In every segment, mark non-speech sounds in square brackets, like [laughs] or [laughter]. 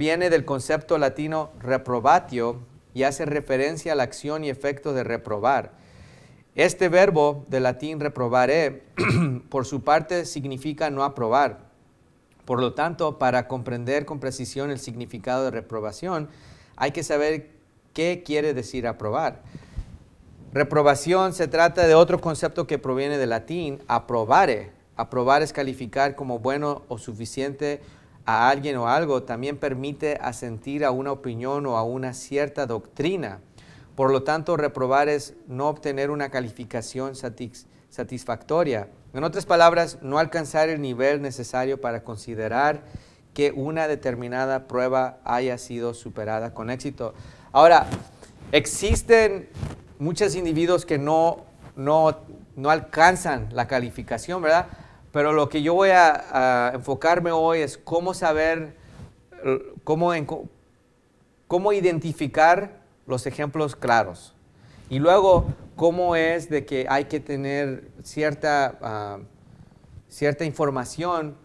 Viene del concepto latino reprobatio y hace referencia a la acción y efecto de reprobar. Este verbo de latín reprobare, [clears throat] por su parte, significa no aprobar. Por lo tanto, para comprender con precisión el significado de reprobación, hay que saber qué quiere decir aprobar. Reprobación se trata de otro concepto que proviene del latín, aprobare. Aprobar es calificar como bueno o suficiente a alguien o algo, también permite asentir a una opinión o a una cierta doctrina. Por lo tanto, reprobar es no obtener una calificación satisfactoria. En otras palabras, no alcanzar el nivel necesario para considerar que una determinada prueba haya sido superada con éxito. Ahora, existen muchos individuos que no, no alcanzan la calificación, ¿verdad? Pero lo que yo voy a, enfocarme hoy es cómo saber, cómo, identificar los ejemplos claros. Y luego, cómo es de que hay que tener cierta, ah, cierta información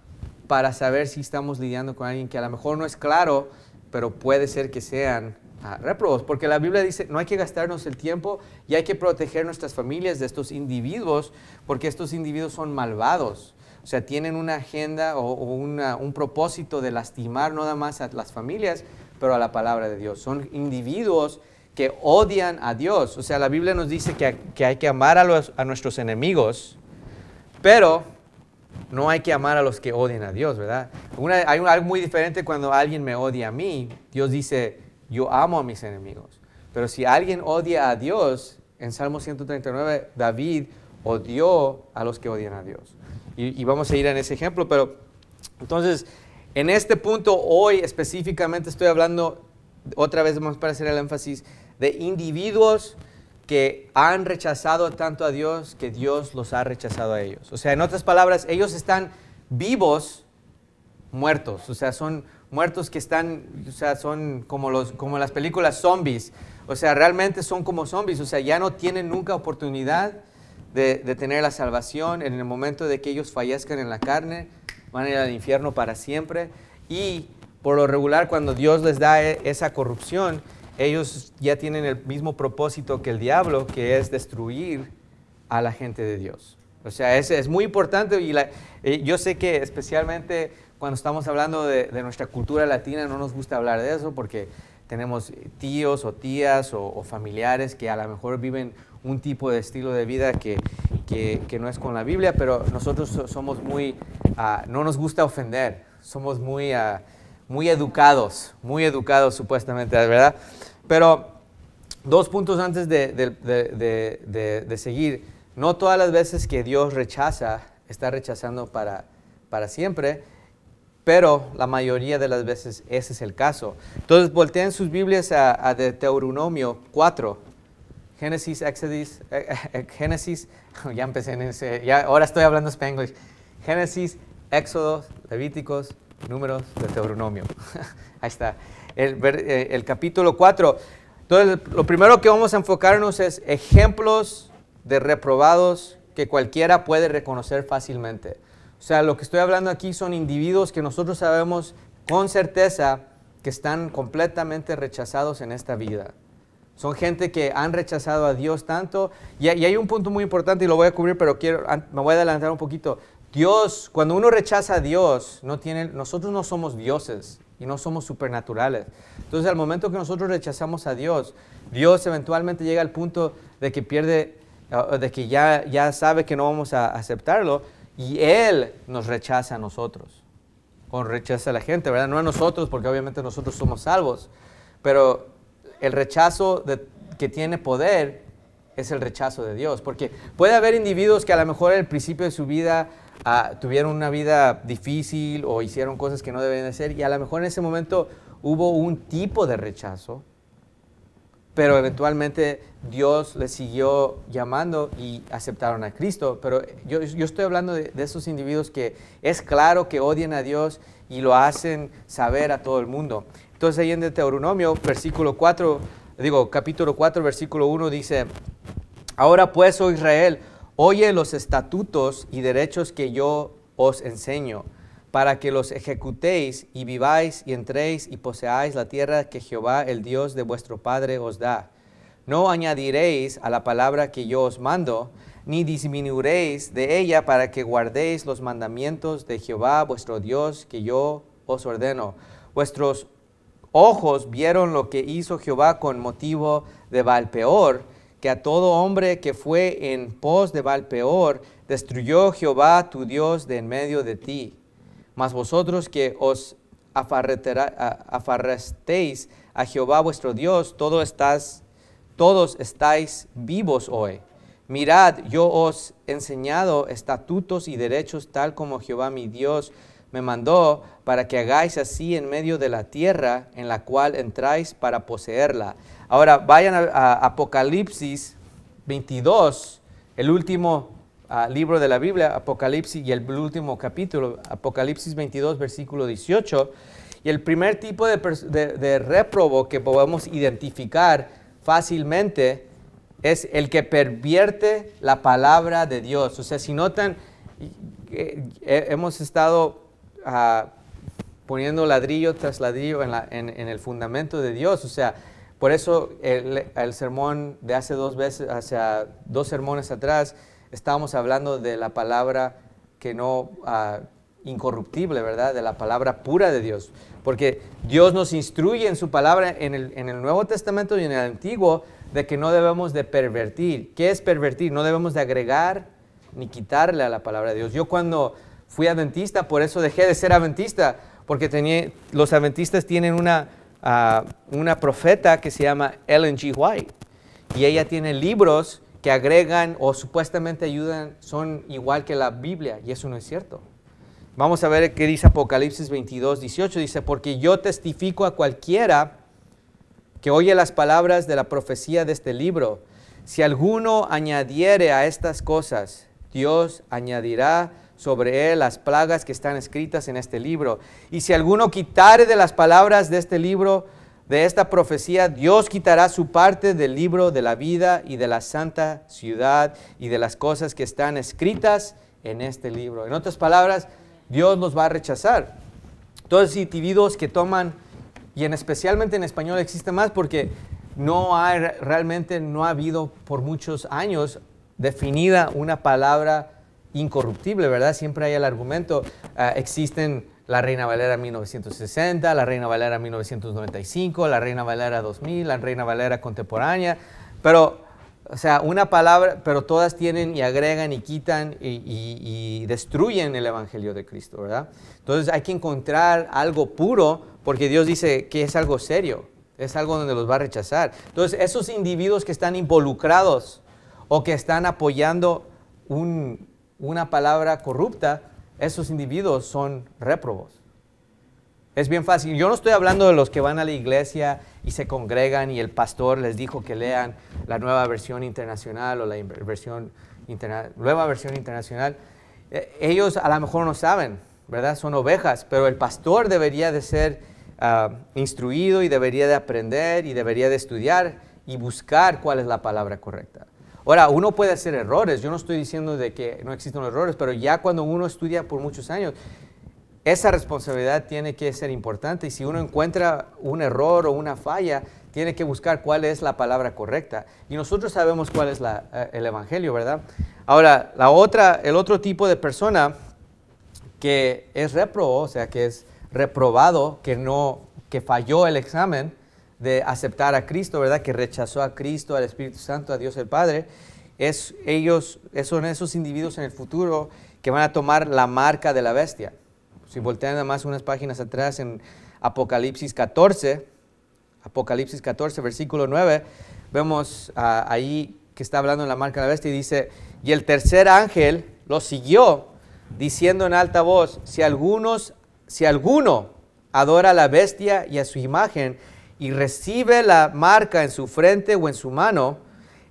para saber si estamos lidiando con alguien que a lo mejor no es claro, pero puede ser que sean uh, Porque la Biblia dice, no hay que gastarnos el tiempo y hay que proteger nuestras familias de estos individuos, porque estos individuos son malvados o sea, tienen una agenda o, un propósito de lastimar no nada más a las familias, pero a la palabra de Dios. Son individuos que odian a Dios. O sea, la Biblia nos dice que, hay que amar a, los, a nuestros enemigos, pero no hay que amar a los que odian a Dios, ¿verdad? hay algo muy diferente cuando alguien me odia a mí. Dios dice, yo amo a mis enemigos. Pero si alguien odia a Dios, en Salmo 139, David odió a los que odian a Dios. Y, vamos a ir en ese ejemplo, pero entonces, en este punto hoy específicamente estoy hablando, otra vez más para hacer el énfasis, de individuos que han rechazado tanto a Dios que Dios los ha rechazado a ellos. O sea, en otras palabras, ellos están vivos, muertos. O sea, son muertos que están, o sea, son como, los, como las películas zombies. O sea, realmente son como zombies. O sea, ya no tienen nunca oportunidad de, tener la salvación, en el momento de que ellos fallezcan en la carne, van a ir al infierno para siempre. Y por lo regular, cuando Dios les da e, esa corrupción, ellos ya tienen el mismo propósito que el diablo, que es destruir a la gente de Dios. O sea, es, es muy importante y eh, yo sé que especialmente cuando estamos hablando de, nuestra cultura latina no nos gusta hablar de eso porque tenemos tíos o tías o, o familiares que a lo mejor viven un tipo de estilo de vida que, no es con la Biblia, pero nosotros somos muy, ah, no nos gusta ofender, somos muy, ah, muy educados, muy educados supuestamente, ¿verdad? Pero dos puntos antes de, seguir, no todas las veces que Dios rechaza, está rechazando para, para siempre, pero la mayoría de las veces ese es el caso. Entonces volteen sus Biblias a, a Deuteronomio 4. Génesis, eh, eh, eh, Génesis, [laughs] ya empecé en ese, ahora estoy hablando Génesis, Éxodos, Levíticos, Números, Deuteronomio. [laughs] Ahí está. El, el capítulo 4. Entonces, lo primero que vamos a enfocarnos es ejemplos de reprobados que cualquiera puede reconocer fácilmente. O sea, lo que estoy hablando aquí son individuos que nosotros sabemos con certeza que están completamente rechazados en esta vida. Son gente que han rechazado a Dios tanto. Y, hay un punto muy importante y lo voy a cubrir, pero quiero, me voy a adelantar un poquito. Dios, cuando uno rechaza a Dios, no tiene, nosotros no somos dioses y no somos supernaturales. Entonces, al momento que nosotros rechazamos a Dios, Dios eventualmente llega al punto de que pierde, ah, de que ya, ya sabe que no vamos a aceptarlo y Él nos rechaza a nosotros. O rechaza a la gente, ¿verdad? No a nosotros, porque obviamente nosotros somos salvos. Pero el rechazo que tiene poder es el rechazo de Dios. Porque puede haber individuos que a lo mejor al principio de su vida ah, tuvieron una vida difícil o hicieron cosas que no deben hacer y a lo mejor en ese momento hubo un tipo de rechazo, pero eventualmente Dios les siguió llamando y aceptaron a Cristo. Pero yo, estoy hablando de, de esos individuos que es claro que odian a Dios y lo hacen saber a todo el mundo. Entonces ahí en Deuteronomio, versículo 4, digo, capítulo 4, versículo 1 dice, ahora pues, oh Israel, oye los estatutos y derechos que yo os enseño, para que los ejecutéis y viváis y entréis y poseáis la tierra que Jehová, el Dios de vuestro Padre, os da. No añadiréis a la palabra que yo os mando, ni disminuiréis de ella para que guardéis los mandamientos de Jehová vuestro Dios que yo os ordeno. Vuestros ojos vieron lo que hizo Jehová con motivo de Valpeor, que a todo hombre que fue en pos de Valpeor, destruyó Jehová tu Dios de en medio de ti. Mas vosotros que os afarrestéis a Jehová vuestro Dios, todos estáis vivos hoy. Mirad, yo os he enseñado estatutos y derechos tal como Jehová mi Dios me mandó para que hagáis así en medio de la tierra en la cual entráis para poseerla. Ahora vayan a, Apocalipsis 22, el último ah, libro de la Biblia, Apocalipsis y el último capítulo, Apocalipsis 22, versículo 18. Y el primer tipo de, de, reprobo que podemos identificar fácilmente es el que pervierte la palabra de Dios. O sea, si notan, eh, eh, hemos estado poniendo ladrillo tras ladrillo en, el fundamento de Dios. O sea, por eso el, sermón de hace dos veces, hace dos sermones atrás, estábamos hablando de la palabra que no ah, incorruptible, ¿verdad? De la palabra pura de Dios. Porque Dios nos instruye en su palabra en el, en el Nuevo Testamento y en el Antiguo de que no debemos de pervertir. ¿Qué es pervertir? No debemos de agregar ni quitarle a la palabra de Dios. Yo cuando fui adventista, por eso dejé de ser adventista, porque tenía, los adventistas tienen una, ah, una profeta que se llama Ellen G. White, y ella tiene libros que agregan o supuestamente ayudan, son igual que la Biblia, y eso no es cierto. Vamos a ver qué dice Apocalipsis 22, 18, dice, porque yo testifico a cualquiera que oye las palabras de la profecía de este libro. Si alguno añadiere a estas cosas, Dios añadirá sobre él las plagas que están escritas en este libro. Y si alguno quitare de las palabras de este libro, de esta profecía, Dios quitará su parte del libro de la vida y de la santa ciudad y de las cosas que están escritas en este libro. En otras palabras, Dios nos va a rechazar. Todos los individuos que toman, y en especialmente en español existe más porque no hay, realmente no ha habido por muchos años definida una palabra incorruptible, ¿verdad? Siempre hay el argumento, ah, existen la Reina Valera 1960, la Reina Valera 1995, la Reina Valera 2000, la Reina Valera contemporánea, pero, o sea, una palabra, pero todas tienen y agregan y quitan y destruyen el Evangelio de Cristo, ¿verdad? Entonces hay que encontrar algo puro porque Dios dice que es algo serio, es algo donde los va a rechazar. Entonces esos individuos que están involucrados o que están apoyando un, una palabra corrupta, esos individuos son réprobos. Es bien fácil. Yo no estoy hablando de los que van a la iglesia y se congregan y el pastor les dijo que lean la nueva versión internacional o la nueva versión internacional. E, ellos a lo mejor no saben, ¿verdad? Son ovejas, pero el pastor debería de ser ah, instruido y debería de aprender y debería de estudiar y buscar cuál es la palabra correcta. Ahora, uno puede hacer errores, yo no estoy diciendo de que no existen errores, pero ya cuando uno estudia por muchos años, esa responsabilidad tiene que ser importante y si uno encuentra un error o una falla, tiene que buscar cuál es la palabra correcta. Y nosotros sabemos cuál es eh, el Evangelio, ¿verdad? Ahora, la otra, el otro tipo de persona que es reprobado, o sea, que es reprobado, que, no, que falló el examen, de aceptar a Cristo, ¿verdad? Que rechazó a Cristo, al Espíritu Santo, a Dios el Padre. Es, ellos, son esos individuos en el futuro que van a tomar la marca de la bestia. Si voltean nada más unas páginas atrás en Apocalipsis 14, Apocalipsis 14, versículo 9, vemos ah, ahí que está hablando en la marca de la bestia y dice, y el tercer ángel lo siguió diciendo en alta voz, si, algunos, si alguno adora a la bestia y a su imagen, y recibe la marca en su frente o en su mano,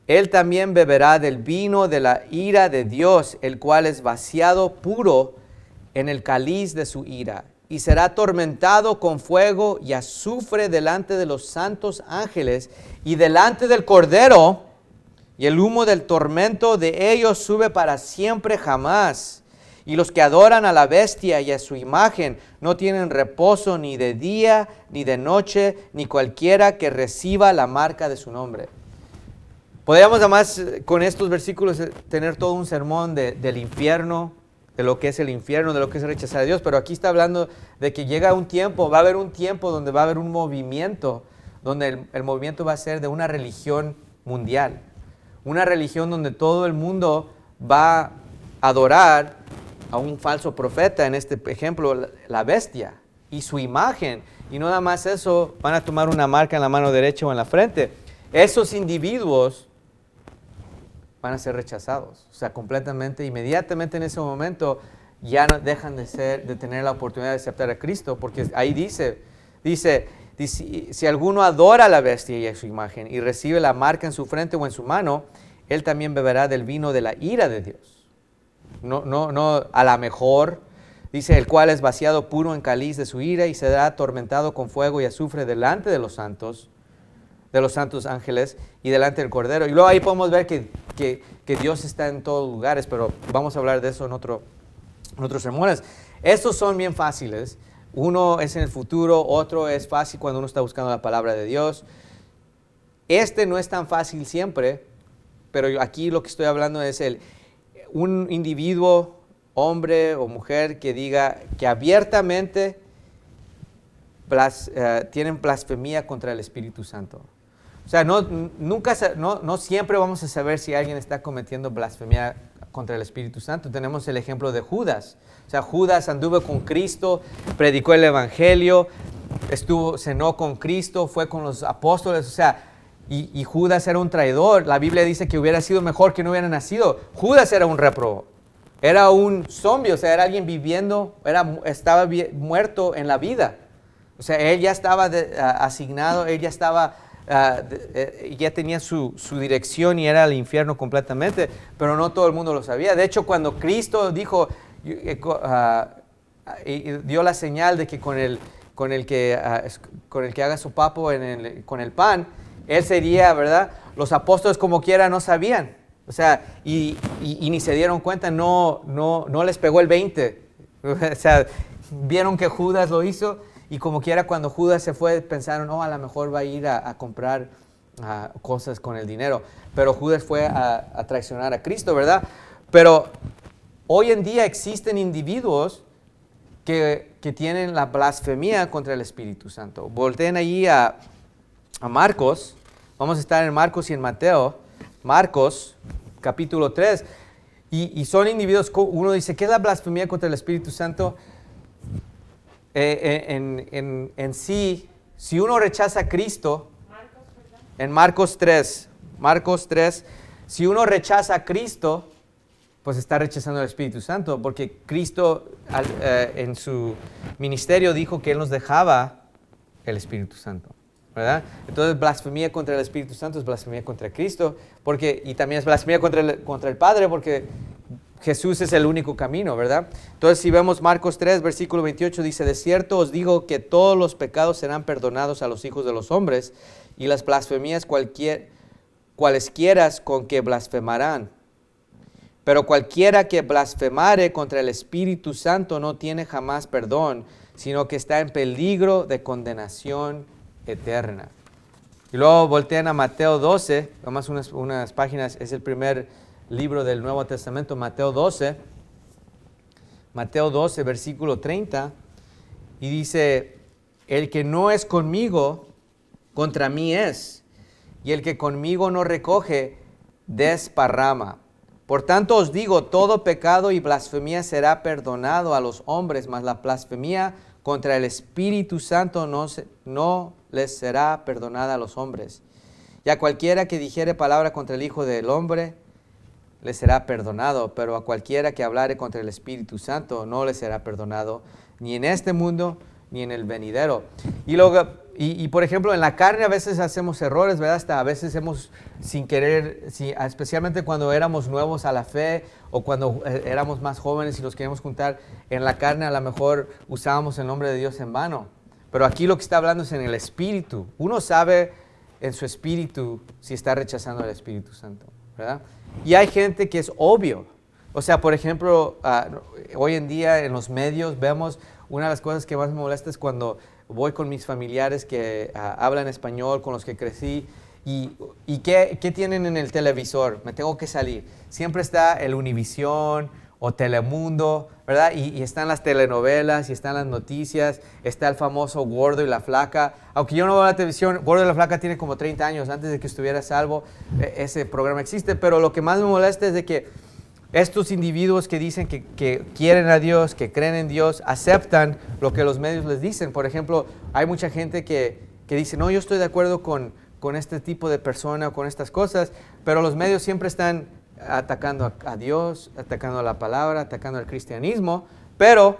él también beberá del vino de la ira de Dios, el cual es vaciado puro en el cáliz de su ira, y será atormentado con fuego y azufre delante de los santos ángeles y delante del Cordero, y el humo del tormento de ellos sube para siempre jamás. Y los que adoran a la bestia y a su imagen no tienen reposo ni de día ni de noche, ni cualquiera que reciba la marca de su nombre. Podríamos además eh, con estos versículos eh, tener todo un sermón del infierno, de lo que es el infierno, de lo que es rechazar a Dios, pero aquí está hablando de que llega un tiempo, va a haber un tiempo donde va a haber un movimiento, donde el movimiento va a ser de una religión mundial, una religión donde todo el mundo va a adorar a un falso profeta, en este ejemplo, la bestia y su imagen. Y no nada más eso, van a tomar una marca en la mano derecha o en la frente. Esos individuos van a ser rechazados, o sea, completamente, inmediatamente en ese momento ya no dejan de, ser, de tener la oportunidad de aceptar a Cristo, porque ahí dice, dice, si alguno adora a la bestia y a su imagen y recibe la marca en su frente o en su mano, él también beberá del vino de la ira de Dios no, no, a la mejor. Dice, el cual es vaciado puro en caliz de su ira y se da atormentado con fuego y azufre delante de los santos, de los santos ángeles y delante del Cordero. Y luego ahí podemos ver que, que, Dios está en todos lugares, pero vamos a hablar de eso en, otro, en otros sermones. Estos son bien fáciles. Uno es en el futuro, otro es fácil cuando uno está buscando la palabra de Dios. Este no es tan fácil siempre, pero aquí lo que estoy hablando es el, un individuo, hombre o mujer, que diga que abiertamente eh, tienen blasfemia contra el Espíritu Santo. O sea, no, nunca, no, siempre vamos a saber si alguien está cometiendo blasfemia contra el Espíritu Santo. Tenemos el ejemplo de Judas. O sea, Judas anduvo con Cristo, predicó el Evangelio, estuvo, cenó con Cristo, fue con los apóstoles. O sea, y, Judas era un traidor. La Biblia dice que hubiera sido mejor que no hubiera nacido. Judas era un reprobo. Era un zombie, o sea, era alguien viviendo, era, estaba muerto en la vida. O sea, él ya estaba asignado, él ya estaba, eh, ya tenía su, dirección y era al infierno completamente, pero no todo el mundo lo sabía. De hecho, cuando Cristo dijo, eh, y dio la señal de que con el, con el, que, con el que haga su papo con el pan, él sería, ¿verdad? Los apóstoles como quiera no sabían. O sea, y, ni se dieron cuenta, no, no, no les pegó el 20. [laughs] o sea, vieron que Judas lo hizo y como quiera cuando Judas se fue pensaron, oh, a lo mejor va a ir a, comprar cosas con el dinero. Pero Judas fue a, a, traicionar a Cristo, ¿verdad? Pero hoy en día existen individuos que, tienen la blasfemia contra el Espíritu Santo. Volteen allí a, a Marcos, Vamos a estar en Marcos y en Mateo. Marcos, capítulo 3. Y, son individuos, uno dice, ¿qué es la blasfemia contra el Espíritu Santo? Eh, eh, en, sí, si uno rechaza a Cristo, en Marcos 3, Marcos 3, si uno rechaza a Cristo, pues está rechazando al Espíritu Santo, porque Cristo eh, en su ministerio dijo que Él nos dejaba el Espíritu Santo. Entonces, blasfemia contra el Espíritu Santo es blasfemia contra Cristo, porque, y también es blasfemia contra el, contra el Padre, porque Jesús es el único camino, ¿verdad? Entonces, si vemos Marcos 3, versículo 28, dice, de cierto os digo que todos los pecados serán perdonados a los hijos de los hombres y las blasfemias cualquier, cualesquieras con que blasfemarán. Pero cualquiera que blasfemare contra el Espíritu Santo no tiene jamás perdón, sino que está en peligro de condenación eterna. Y luego voltean a Mateo 12, nomás unas, unas páginas, es el primer libro del Nuevo Testamento, Mateo 12, Mateo 12, versículo 30, y dice, el que no es conmigo, contra mí es, y el que conmigo no recoge, desparrama. Por tanto os digo, todo pecado y blasfemia será perdonado a los hombres, mas la blasfemia contra el Espíritu Santo no, no les será perdonada a los hombres. Y a cualquiera que dijere palabra contra el Hijo del Hombre, le será perdonado, pero a cualquiera que hablare contra el Espíritu Santo no le será perdonado, ni en este mundo, ni en el venidero. Y, luego, y, por ejemplo, en la carne a veces hacemos errores, ¿verdad? Hasta a veces hemos, sin querer, especialmente cuando éramos nuevos a la fe o cuando eh, éramos más jóvenes y los queríamos juntar en la carne, a lo mejor usábamos el nombre de Dios en vano. Pero aquí lo que está hablando es en el espíritu. Uno sabe en su espíritu si está rechazando al Espíritu Santo, ¿verdad? Y hay gente que es obvio. O sea, por ejemplo, ah, hoy en día en los medios vemos una de las cosas que más me molesta es cuando voy con mis familiares que ah, hablan español, con los que crecí, y, ¿qué, tienen en el televisor? Me tengo que salir. Siempre está el Univisión o Telemundo, ¿verdad? Y, están las telenovelas, y están las noticias, está el famoso Gordo y la Flaca. Aunque yo no veo la televisión, Gordo y la Flaca tiene como 30 años, antes de que estuviera salvo, e, ese programa existe, pero lo que más me molesta es de que estos individuos que dicen que, quieren a Dios, que creen en Dios, aceptan lo que los medios les dicen. Por ejemplo, hay mucha gente que, dice, no, yo estoy de acuerdo con, con este tipo de persona o con estas cosas, pero los medios siempre están atacando a, Dios, atacando a la palabra, atacando al cristianismo, pero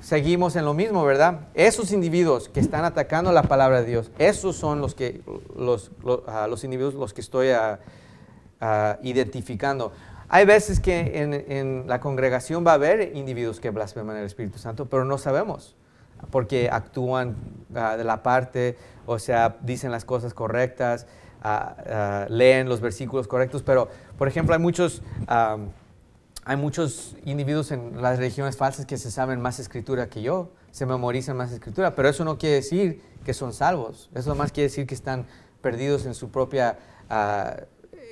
seguimos en lo mismo, ¿verdad? Esos individuos que están atacando la palabra de Dios, esos son los, que, los, los, individuos los que estoy identificando. Hay veces que en, la congregación va a haber individuos que blasfeman el Espíritu Santo, pero no sabemos, porque actúan ah, de la parte, o sea, dicen las cosas correctas, ah, ah, leen los versículos correctos, pero, por ejemplo, hay muchos... hay muchos individuos en las religiones falsas que se saben más escritura que yo, se memorizan más escritura, pero eso no quiere decir que son salvos, eso más quiere decir que están perdidos en su propia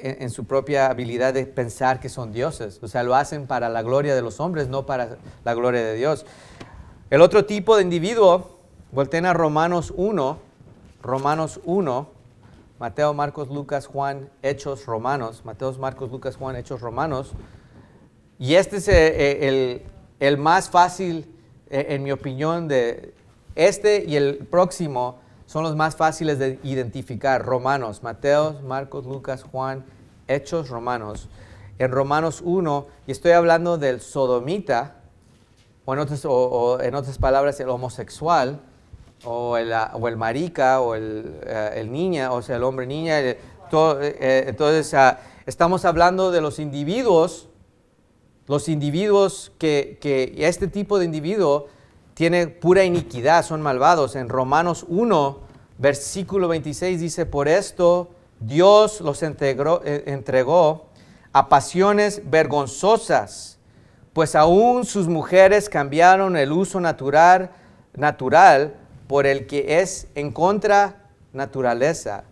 en, su propia habilidad de pensar que son dioses. O sea, lo hacen para la gloria de los hombres, no para la gloria de Dios. El otro tipo de individuo, volteen a Romanos 1, Romanos 1, Mateo, Marcos, Lucas, Juan, Hechos, Romanos, Mateo, Marcos, Lucas, Juan, Hechos, Romanos. Y este es eh, eh, el, el más fácil, eh, en mi opinión, de este y el próximo son los más fáciles de identificar. Romanos, Mateos, Marcos, Lucas, Juan, Hechos, Romanos. En Romanos 1, y estoy hablando del sodomita, o en otras, palabras, el homosexual, o el, o marica, o eh, el, niña, o sea, el hombre niña. Eh, eh, entonces, ah, estamos hablando de los individuos, los individuos que, que este tipo de individuo tiene pura iniquidad, son malvados. En Romanos 1, versículo 26 dice, por esto Dios los eh, entregó a pasiones vergonzosas, pues aún sus mujeres cambiaron el uso natural, natural por el que es en contra naturaleza.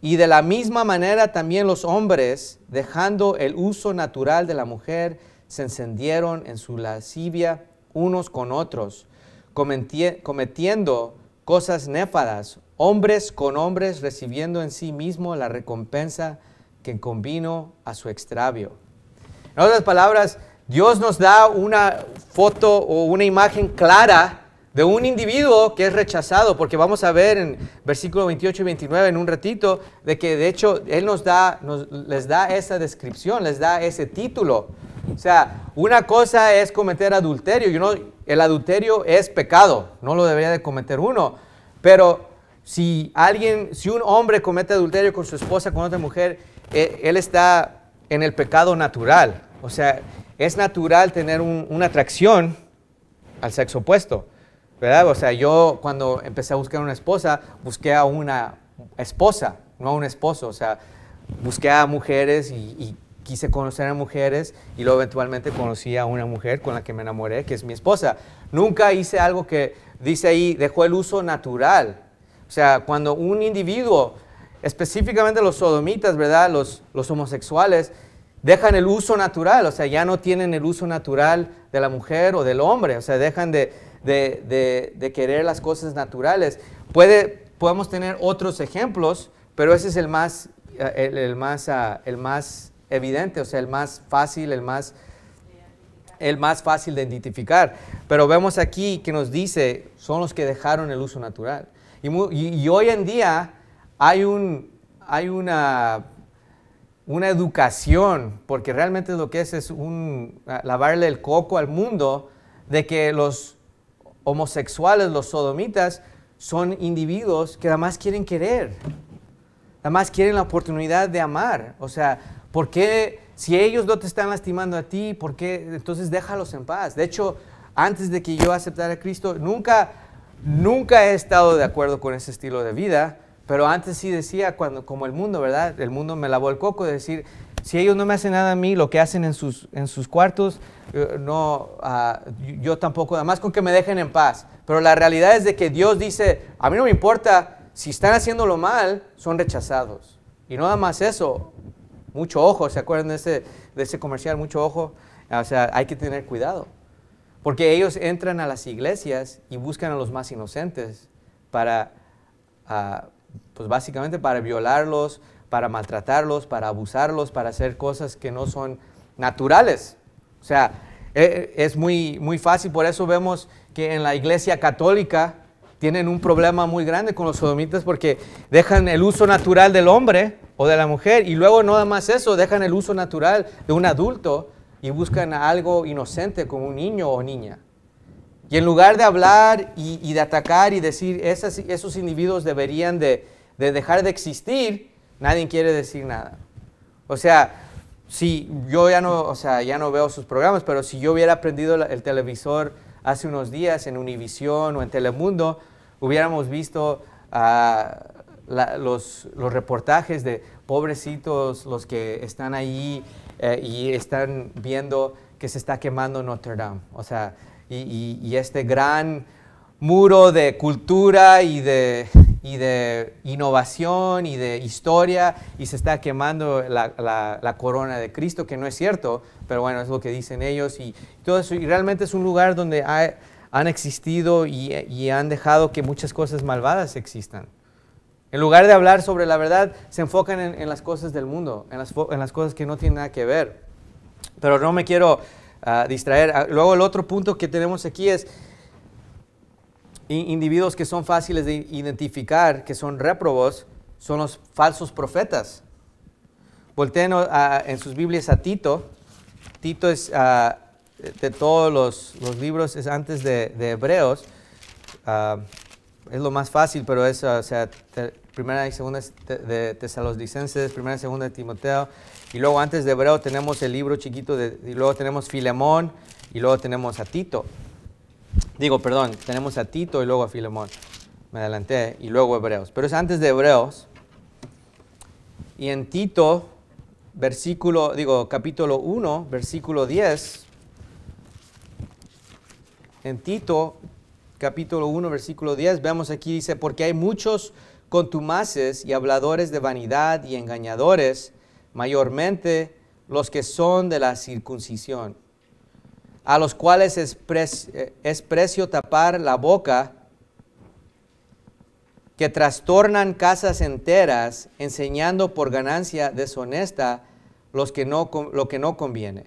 Y de la misma manera también los hombres, dejando el uso natural de la mujer, se encendieron en su lascivia unos con otros, cometiendo cosas néfadas, hombres con hombres recibiendo en sí mismo la recompensa que convino a su extravio. En otras palabras, Dios nos da una foto o una imagen clara de un individuo que es rechazado, porque vamos a ver en versículo 28 y 29 en un ratito, de que de hecho Él nos da, les da esa descripción, les da ese título o sea, una cosa es cometer adulterio. no, el adulterio es pecado, no lo debería de cometer uno. Pero si alguien, si un hombre comete adulterio con su esposa, con otra mujer, eh, él, está en el pecado natural. O sea, es natural tener una atracción al sexo opuesto, ¿verdad? O sea, yo cuando empecé a buscar una esposa, busqué a una esposa, no a un esposo. O sea, busqué a mujeres y quise conocer a mujeres y luego eventualmente conocí a una mujer con la que me enamoré, que es mi esposa. Nunca hice algo que dice ahí, dejó el uso natural. O sea, cuando un individuo, específicamente los sodomitas, ¿verdad? Los, los homosexuales, dejan el uso natural, o sea, ya no tienen el uso natural de la mujer o del hombre, o sea, dejan de, querer las cosas naturales. Puede, podemos tener otros ejemplos, pero ese es el más, eh, el más, ah, el más evidente, o sea, el más fácil, el más, el más fácil de identificar. Pero vemos aquí que nos dice, son los que dejaron el uso natural. Y, hoy en día hay, un, hay una, una educación, porque realmente lo que es es un, lavarle el coco al mundo, de que los homosexuales, los sodomitas, son individuos que nada más quieren querer, nada más quieren la oportunidad de amar. O sea, ¿Por qué si ellos no te están lastimando a ti, por qué entonces déjalos en paz? De hecho, antes de que yo aceptara a Cristo, nunca, nunca he estado de acuerdo con ese estilo de vida, pero antes sí decía, cuando, como el mundo, ¿verdad? El mundo me lavó el coco de decir, si ellos no me hacen nada a mí, lo que hacen en sus, en sus cuartos, eh, no, ah, yo tampoco, además con que me dejen en paz. Pero la realidad es de que Dios dice, a mí no me importa, si están lo mal, son rechazados. Y no nada más eso, mucho ojo, ¿se acuerdan de ese, de ese comercial? Mucho ojo. O sea, hay que tener cuidado. Porque ellos entran a las iglesias y buscan a los más inocentes para, ah, pues básicamente para violarlos, para maltratarlos, para abusarlos, para hacer cosas que no son naturales. O sea, e, e, es muy, muy fácil, por eso vemos que en la iglesia católica tienen un problema muy grande con los sodomitas porque dejan el uso natural del hombre o de la mujer y luego no nada más eso, dejan el uso natural de un adulto y buscan algo inocente como un niño o niña. Y en lugar de hablar y, de atacar y decir esos individuos deberían de, dejar de existir, nadie quiere decir nada. O sea, si yo ya no, o sea, ya no veo sus programas, pero si yo hubiera aprendido el televisor hace unos días en Univisión o en Telemundo, hubiéramos visto ah, los, reportajes de pobrecitos, los que están ahí eh, y están viendo que se está quemando Notre Dame. O sea, y, este gran muro de cultura y de, innovación y de historia y se está quemando la, la, corona de Cristo, que no es cierto, pero bueno, es lo que dicen ellos y todo eso. Y realmente es un lugar donde hay, han existido y, han dejado que muchas cosas malvadas existan. En lugar de hablar sobre la verdad, se enfocan en, las cosas del mundo, en las, cosas que no tienen nada que ver. Pero no me quiero ah, distraer. Ah, luego el otro punto que tenemos aquí es individuos que son fáciles de identificar, que son réprobos, son los falsos profetas. Volteen ah, en sus Biblias a Tito. Tito es de todos los, libros es antes de, Hebreos. Ah, es lo más fácil, pero es, o sea, primera y segunda de Tesalonicenses, primera y segunda de Timoteo, y luego antes de Hebreo tenemos el libro chiquito, de, y luego tenemos Filemón, y luego tenemos a Tito. Digo, perdón, tenemos a Tito y luego a Filemón. Me adelanté, y luego Hebreos. Pero es antes de Hebreos. Y en Tito, versículo, digo, capítulo 1, versículo 10, en Tito, capítulo 1, versículo 10, vemos aquí, dice, porque hay muchos contumaces y habladores de vanidad y engañadores, mayormente los que son de la circuncisión, a los cuales es, eh, precio, tapar la boca, que trastornan casas enteras, enseñando por ganancia deshonesta los que no, lo que no conviene,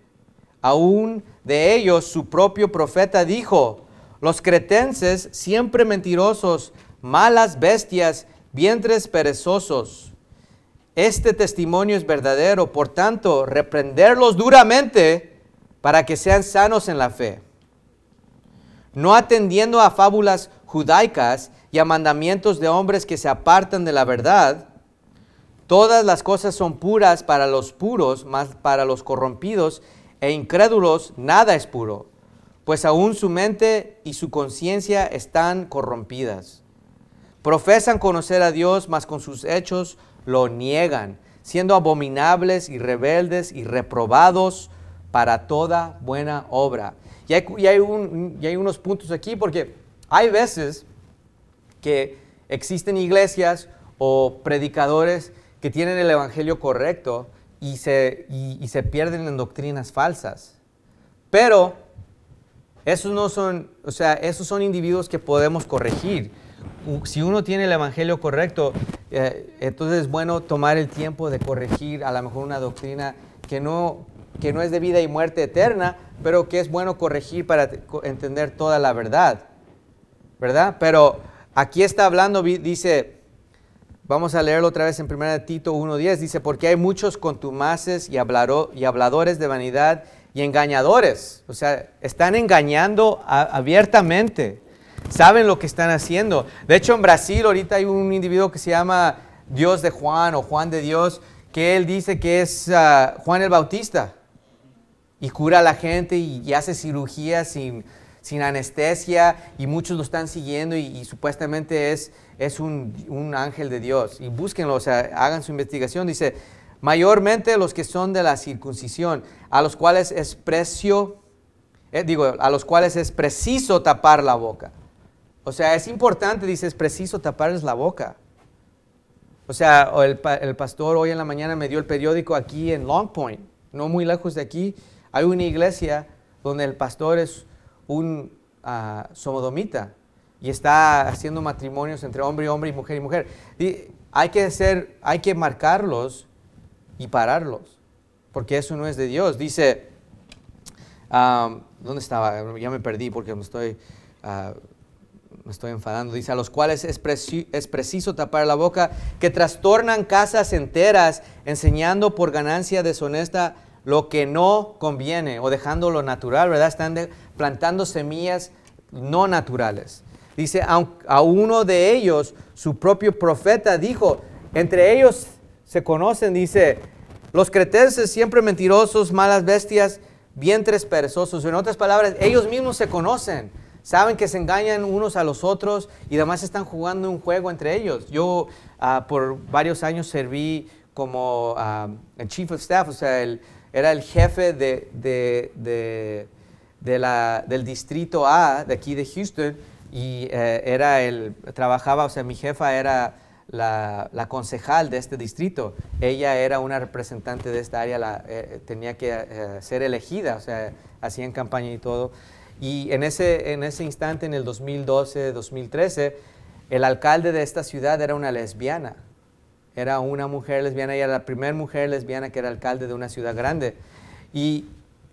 aún de ellos su propio profeta dijo, los cretenses siempre mentirosos, malas bestias, vientres perezosos. Este testimonio es verdadero, por tanto, reprenderlos duramente para que sean sanos en la fe, no atendiendo a fábulas judaicas y a mandamientos de hombres que se apartan de la verdad. Todas las cosas son puras para los puros, más para los corrompidos e incrédulos nada es puro, pues aún su mente y su conciencia están corrompidas. Profesan conocer a Dios, mas con sus hechos lo niegan, siendo abominables y rebeldes y reprobados para toda buena obra. Y hay, y hay unos puntos aquí porque hay veces que existen iglesias o predicadores que tienen el evangelio correcto, y se, y, se pierden en doctrinas falsas. Pero esos no son, o sea, esos son individuos que podemos corregir. Si uno tiene el evangelio correcto, eh, entonces es bueno tomar el tiempo de corregir a lo mejor una doctrina que no, que no es de vida y muerte eterna, pero que es bueno corregir para entender toda la verdad. ¿Verdad? Pero aquí está hablando, dice, Vamos a leerlo otra vez en 1 Tito 1.10. Dice, porque hay muchos contumaces y, y habladores de vanidad y engañadores. O sea, están engañando abiertamente. Saben lo que están haciendo. De hecho, en Brasil ahorita hay un individuo que se llama Dios de Juan o Juan de Dios, que él dice que es ah, Juan el Bautista. Y cura a la gente y, y hace cirugía sin sin anestesia y muchos lo están siguiendo y, supuestamente es, es un, ángel de Dios. Y búsquenlo, o sea, hagan su investigación. Dice, mayormente los que son de la circuncisión, a los cuales es precio, eh, digo, a los cuales es preciso tapar la boca. O sea, es importante, dice, es preciso taparles la boca. O sea, el, el, pastor hoy en la mañana me dio el periódico aquí en Long Point, no muy lejos de aquí. Hay una iglesia donde el pastor es un ah, somodomita y está haciendo matrimonios entre hombre y hombre y mujer y mujer. Y hay, que hacer, hay que marcarlos y pararlos, porque eso no es de Dios. Dice, ¿dónde estaba? Ya me perdí porque me estoy, ah, me estoy enfadando. Dice, a los cuales es, es preciso tapar la boca, que trastornan casas enteras, enseñando por ganancia deshonesta lo que no conviene o dejando lo natural, ¿verdad? Están plantando semillas no naturales. Dice, a, uno de ellos, su propio profeta dijo, entre ellos se conocen, dice, los cretenses siempre mentirosos, malas bestias, vientres perezosos. En otras palabras, ellos mismos se conocen. Saben que se engañan unos a los otros y además están jugando un juego entre ellos. Yo ah, por varios años serví como ah, el chief of staff, o sea, el, era el jefe del distrito A de aquí de Houston y eh, era el, trabajaba, o sea, mi jefa era la, concejal de este distrito. Ella era una representante de esta área, la, eh, tenía que eh, ser elegida, o sea, hacían campaña y todo. Y en ese instante, en el 2012, 2013, el alcalde de esta ciudad era una lesbiana era una mujer lesbiana y era la primera mujer lesbiana que era alcalde de una ciudad grande. Y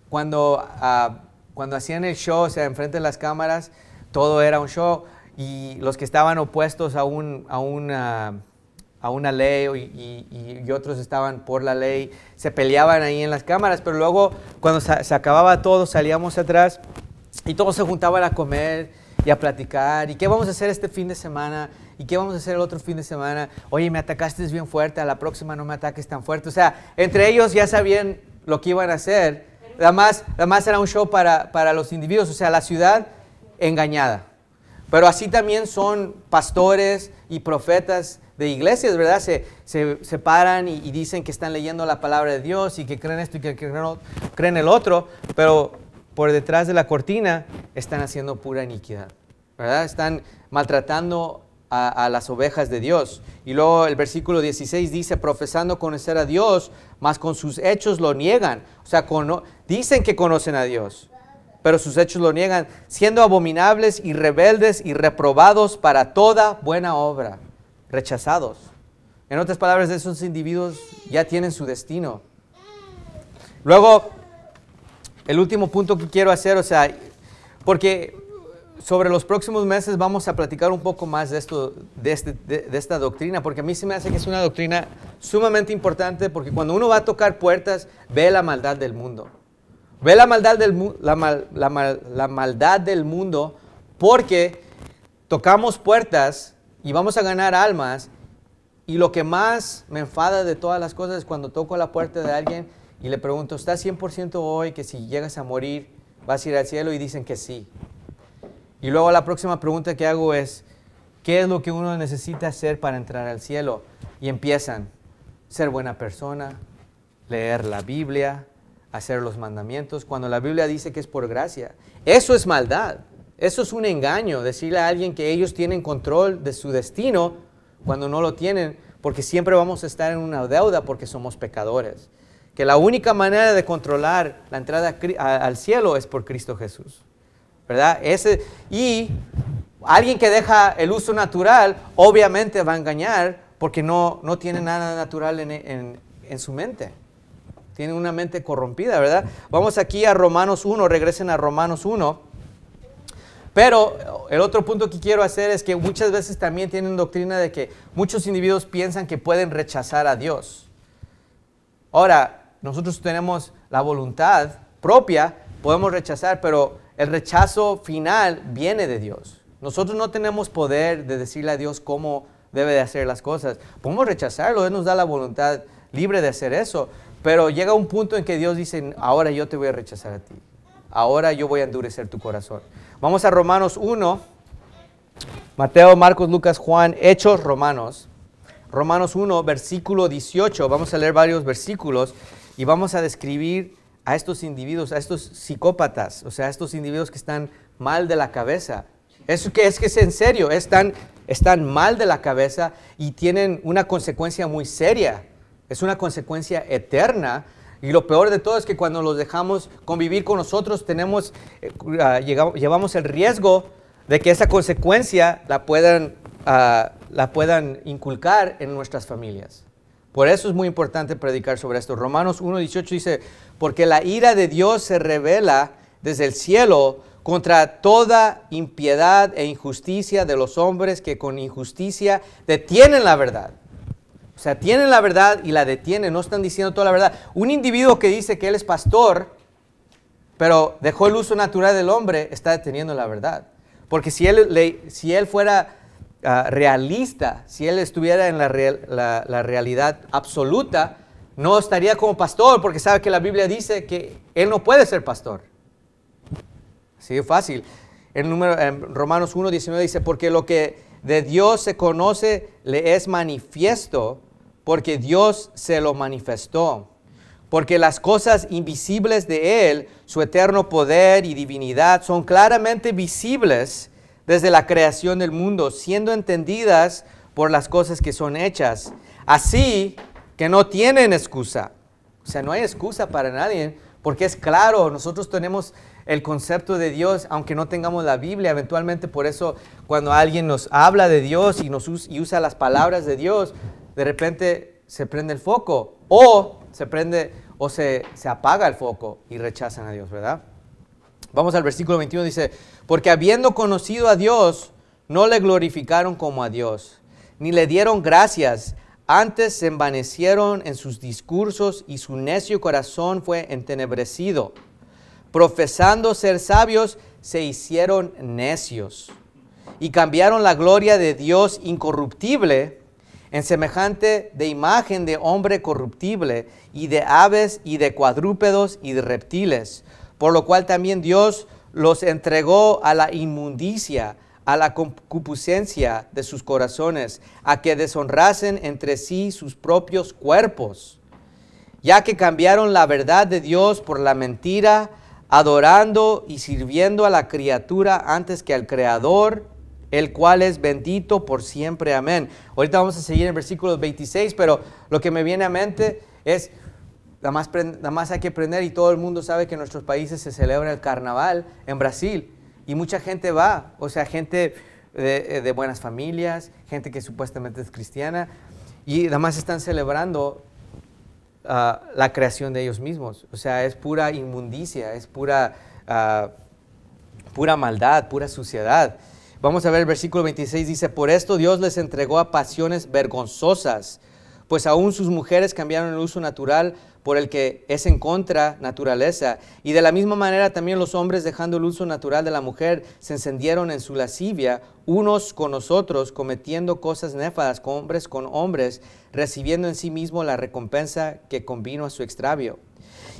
cuando, ah, cuando hacían el show, o sea, enfrente de las cámaras, todo era un show y los que estaban opuestos a, ah, una, ley y, otros estaban por la ley, se peleaban ahí en las cámaras, pero luego cuando se acababa todo salíamos atrás y todos se juntaban a comer y a platicar y qué vamos a hacer este fin de semana ¿y qué vamos a hacer el otro fin de semana? Oye, me atacaste bien fuerte, a la próxima no me ataques tan fuerte. O sea, entre ellos ya sabían lo que iban a hacer. Además, además era un show para, para los individuos, o sea, la ciudad engañada. Pero así también son pastores y profetas de iglesias, ¿verdad? Se, se, paran y, dicen que están leyendo la palabra de Dios y que creen esto y que creen, creen el otro, pero por detrás de la cortina están haciendo pura iniquidad, ¿verdad? Están maltratando a, las ovejas de Dios. Y luego el versículo 16 dice, profesando conocer a Dios, mas con sus hechos lo niegan. O sea, dicen que conocen a Dios, pero sus hechos lo niegan, siendo abominables y rebeldes y reprobados para toda buena obra, rechazados. En otras palabras, esos individuos ya tienen su destino. Luego, el último punto que quiero hacer, o sea, porque sobre los próximos meses vamos a platicar un poco más de, esto, este, de, esta doctrina, porque a mí se me hace que es una doctrina sumamente importante, porque cuando uno va a tocar puertas, ve la maldad del mundo. Ve la maldad del, la, la, la maldad del mundo porque tocamos puertas y vamos a ganar almas. Y lo que más me enfada de todas las cosas es cuando toco la puerta de alguien y le pregunto, ¿estás 100% hoy que si llegas a morir vas a ir al cielo? Y dicen que sí. Y luego la próxima pregunta que hago es, ¿qué es lo que uno necesita hacer para entrar al cielo? Y empiezan, ser buena persona, leer la Biblia, hacer los mandamientos, cuando la Biblia dice que es por gracia. Eso es maldad, eso es un engaño, decirle a alguien que ellos tienen control de su destino cuando no lo tienen, porque siempre vamos a estar en una deuda porque somos pecadores. Que la única manera de controlar la entrada al cielo es por Cristo Jesús. ¿verdad? Ese, y alguien que deja el uso natural, obviamente va a engañar porque no, no tiene nada natural en, en su mente. Tiene una mente corrompida, ¿verdad? Vamos aquí a Romanos 1, regresen a Romanos 1. Pero el otro punto que quiero hacer es que muchas veces también tienen doctrina de que muchos individuos piensan que pueden rechazar a Dios. Ahora, nosotros tenemos la voluntad propia, podemos rechazar, pero el rechazo final viene de Dios. Nosotros no tenemos poder de decirle a Dios cómo debe de hacer las cosas. Podemos rechazarlo, Él nos da la voluntad libre de hacer eso, pero llega un punto en que Dios dice, ahora yo te voy a rechazar a ti, ahora yo voy a endurecer tu corazón. Vamos a Romanos 1, Mateo, Marcos, Lucas, Juan, Hechos, Romanos. Romanos 1, versículo 18, vamos a leer varios versículos y vamos a describir a estos individuos, a estos psicópatas, o sea, a estos individuos que están mal de la cabeza. Es que es, que es en serio, están, están mal de la cabeza y tienen una consecuencia muy seria, es una consecuencia eterna. Y lo peor de todo es que cuando los dejamos convivir con nosotros, tenemos, eh, llevamos el riesgo de que esa consecuencia la puedan, ah, la puedan inculcar en nuestras familias. Por eso es muy importante predicar sobre esto. Romanos 1.18 dice, porque la ira de Dios se revela desde el cielo contra toda impiedad e injusticia de los hombres que con injusticia detienen la verdad. O sea, tienen la verdad y la detienen, no están diciendo toda la verdad. Un individuo que dice que él es pastor, pero dejó el uso natural del hombre, está deteniendo la verdad. Porque si él, si él fuera Ah, realista, si él estuviera en la, la, realidad absoluta, no estaría como pastor porque sabe que la Biblia dice que él no puede ser pastor. Así de fácil. En, número, Romanos 1, 19 dice, porque lo que de Dios se conoce le es manifiesto, porque Dios se lo manifestó. Porque las cosas invisibles de Él, su eterno poder y divinidad, son claramente visibles, desde la creación del mundo, siendo entendidas por las cosas que son hechas. Así que no tienen excusa. O sea, no hay excusa para nadie, porque es claro, nosotros tenemos el concepto de Dios, aunque no tengamos la Biblia, eventualmente por eso cuando alguien nos habla de Dios y, nos y usa las palabras de Dios, de repente se prende el foco o se prende o se apaga el foco y rechazan a Dios, ¿verdad? Vamos al versículo 21, dice, porque habiendo conocido a Dios, no le glorificaron como a Dios, ni le dieron gracias, antes se envanecieron en sus discursos y su necio corazón fue entenebrecido. Profesando ser sabios, se hicieron necios y cambiaron la gloria de Dios incorruptible en semejante de imagen de hombre corruptible y de aves y de cuadrúpedos y de reptiles por lo cual también Dios los entregó a la inmundicia, a la concupiscencia de sus corazones, a que deshonrasen entre sí sus propios cuerpos, ya que cambiaron la verdad de Dios por la mentira, adorando y sirviendo a la criatura antes que al Creador, el cual es bendito por siempre. Amén. Ahorita vamos a seguir en versículo 26, pero lo que me viene a mente es nada más, hay que aprender y todo el mundo sabe que en nuestros países se celebra el carnaval en Brasil y mucha gente va, o sea, gente eh, eh, de, buenas familias, gente que supuestamente es cristiana y nada más están celebrando ah, la creación de ellos mismos, o sea, es pura inmundicia, es pura, ah, pura maldad, pura suciedad. Vamos a ver el versículo 26, dice, por esto Dios les entregó a pasiones vergonzosas pues aún sus mujeres cambiaron el uso natural por el que es en contra naturaleza. Y de la misma manera también los hombres, dejando el uso natural de la mujer, se encendieron en su lascivia unos con nosotros, cometiendo cosas néfadas, con hombres con hombres, recibiendo en sí mismo la recompensa que convino a su extravio.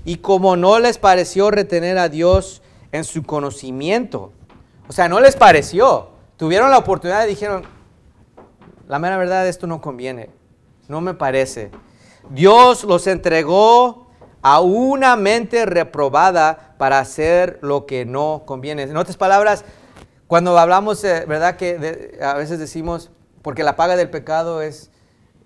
Y como no les pareció retener a Dios en su conocimiento, o sea, no les pareció, tuvieron la oportunidad y dijeron, la mera verdad, esto no conviene no me parece. Dios los entregó a una mente reprobada para hacer lo que no conviene. En otras palabras, cuando hablamos, eh, ¿verdad? Que a veces decimos, porque la paga del pecado es,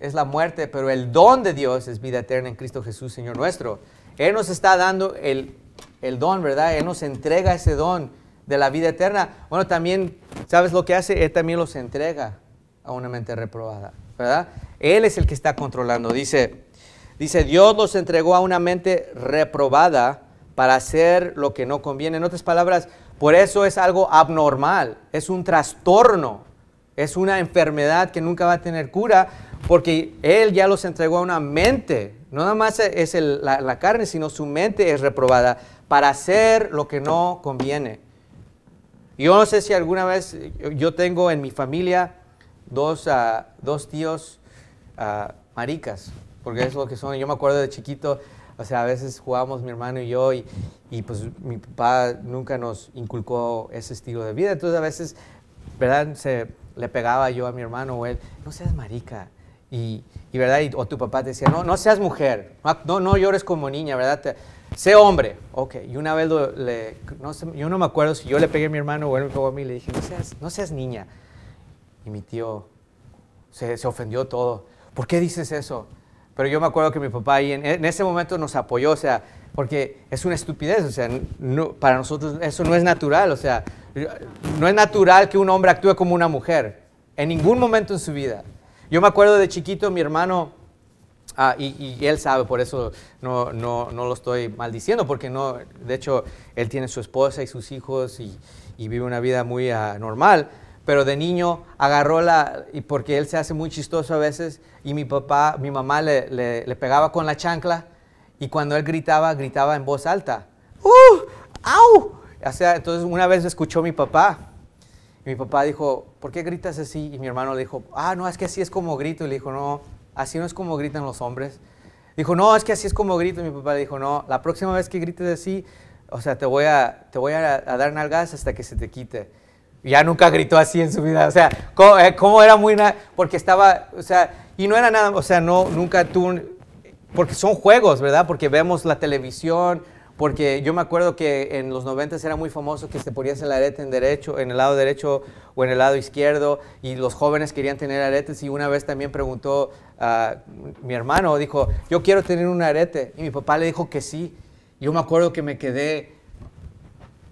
la muerte, pero el don de Dios es vida eterna en Cristo Jesús, Señor nuestro. Él nos está dando el, el don, ¿verdad? Él nos entrega ese don de la vida eterna. Bueno, también, ¿sabes lo que hace? Él también los entrega a una mente reprobada. Él es el que está controlando. Dice, dice, Dios los entregó a una mente reprobada para hacer lo que no conviene. En otras palabras, por eso es algo abnormal, es un trastorno, es una enfermedad que nunca va a tener cura, porque Él ya los entregó a una mente. No nada más es la, la carne, sino su mente es reprobada para hacer lo que no conviene. Yo no sé si alguna vez yo tengo en mi familia dos, a ah, dos tíos ah, maricas, porque es lo que son. Yo me acuerdo de chiquito, o sea, a veces jugábamos mi hermano y yo, y, pues mi papá nunca nos inculcó ese estilo de vida. Entonces a veces, ¿verdad? Se, le pegaba yo a mi hermano o él, no seas marica. Y, y ¿verdad? o tu papá te decía, no, no seas mujer, no, no llores como niña, ¿verdad? sé hombre. Ok, y una vez yo no me acuerdo si yo le pegué a mi hermano o él me pegó a mí, le dije, no seas, no seas niña se, ofendió todo. ¿Por qué dices eso? Pero yo me acuerdo que mi papá ahí en, ese momento nos apoyó, o sea, porque es una estupidez, o sea, para nosotros eso no es natural, o sea, no es natural que un hombre actúe como una mujer, en ningún momento en su vida. Yo me acuerdo de chiquito, mi hermano, ah, y, él sabe, por eso no, lo estoy maldiciendo, porque no, de hecho, él tiene su esposa y sus hijos y, vive una vida muy normal pero de niño agarró la, y porque él se hace muy chistoso a veces, y mi papá, mi mamá le, pegaba con la chancla, y cuando él gritaba, gritaba en voz alta, ¡Uh! ¡Au! O sea, entonces una vez escuchó mi papá, y mi papá dijo, ¿por qué gritas así? Y mi hermano le dijo, ah, no, es que así es como grito, y le dijo, no, así no es como gritan los hombres. Dijo, no, es que así es como grito, y mi papá le dijo, no, la próxima vez que grites así, o sea, te voy a, te voy a, a dar nalgas hasta que se te quite. Ya nunca gritó así en su vida. O sea, eh, ¿cómo, era muy... Porque estaba, o sea, y no era nada, o sea, no, nunca tú... Porque son juegos, ¿verdad? Porque vemos la televisión, porque yo me acuerdo que en los 90 era muy famoso que te ponías el arete en derecho, en el lado derecho o en el lado izquierdo, y los jóvenes querían tener aretes, y una vez también preguntó a mi hermano, dijo, yo quiero tener un arete, y mi papá le dijo que sí, yo me acuerdo que me quedé,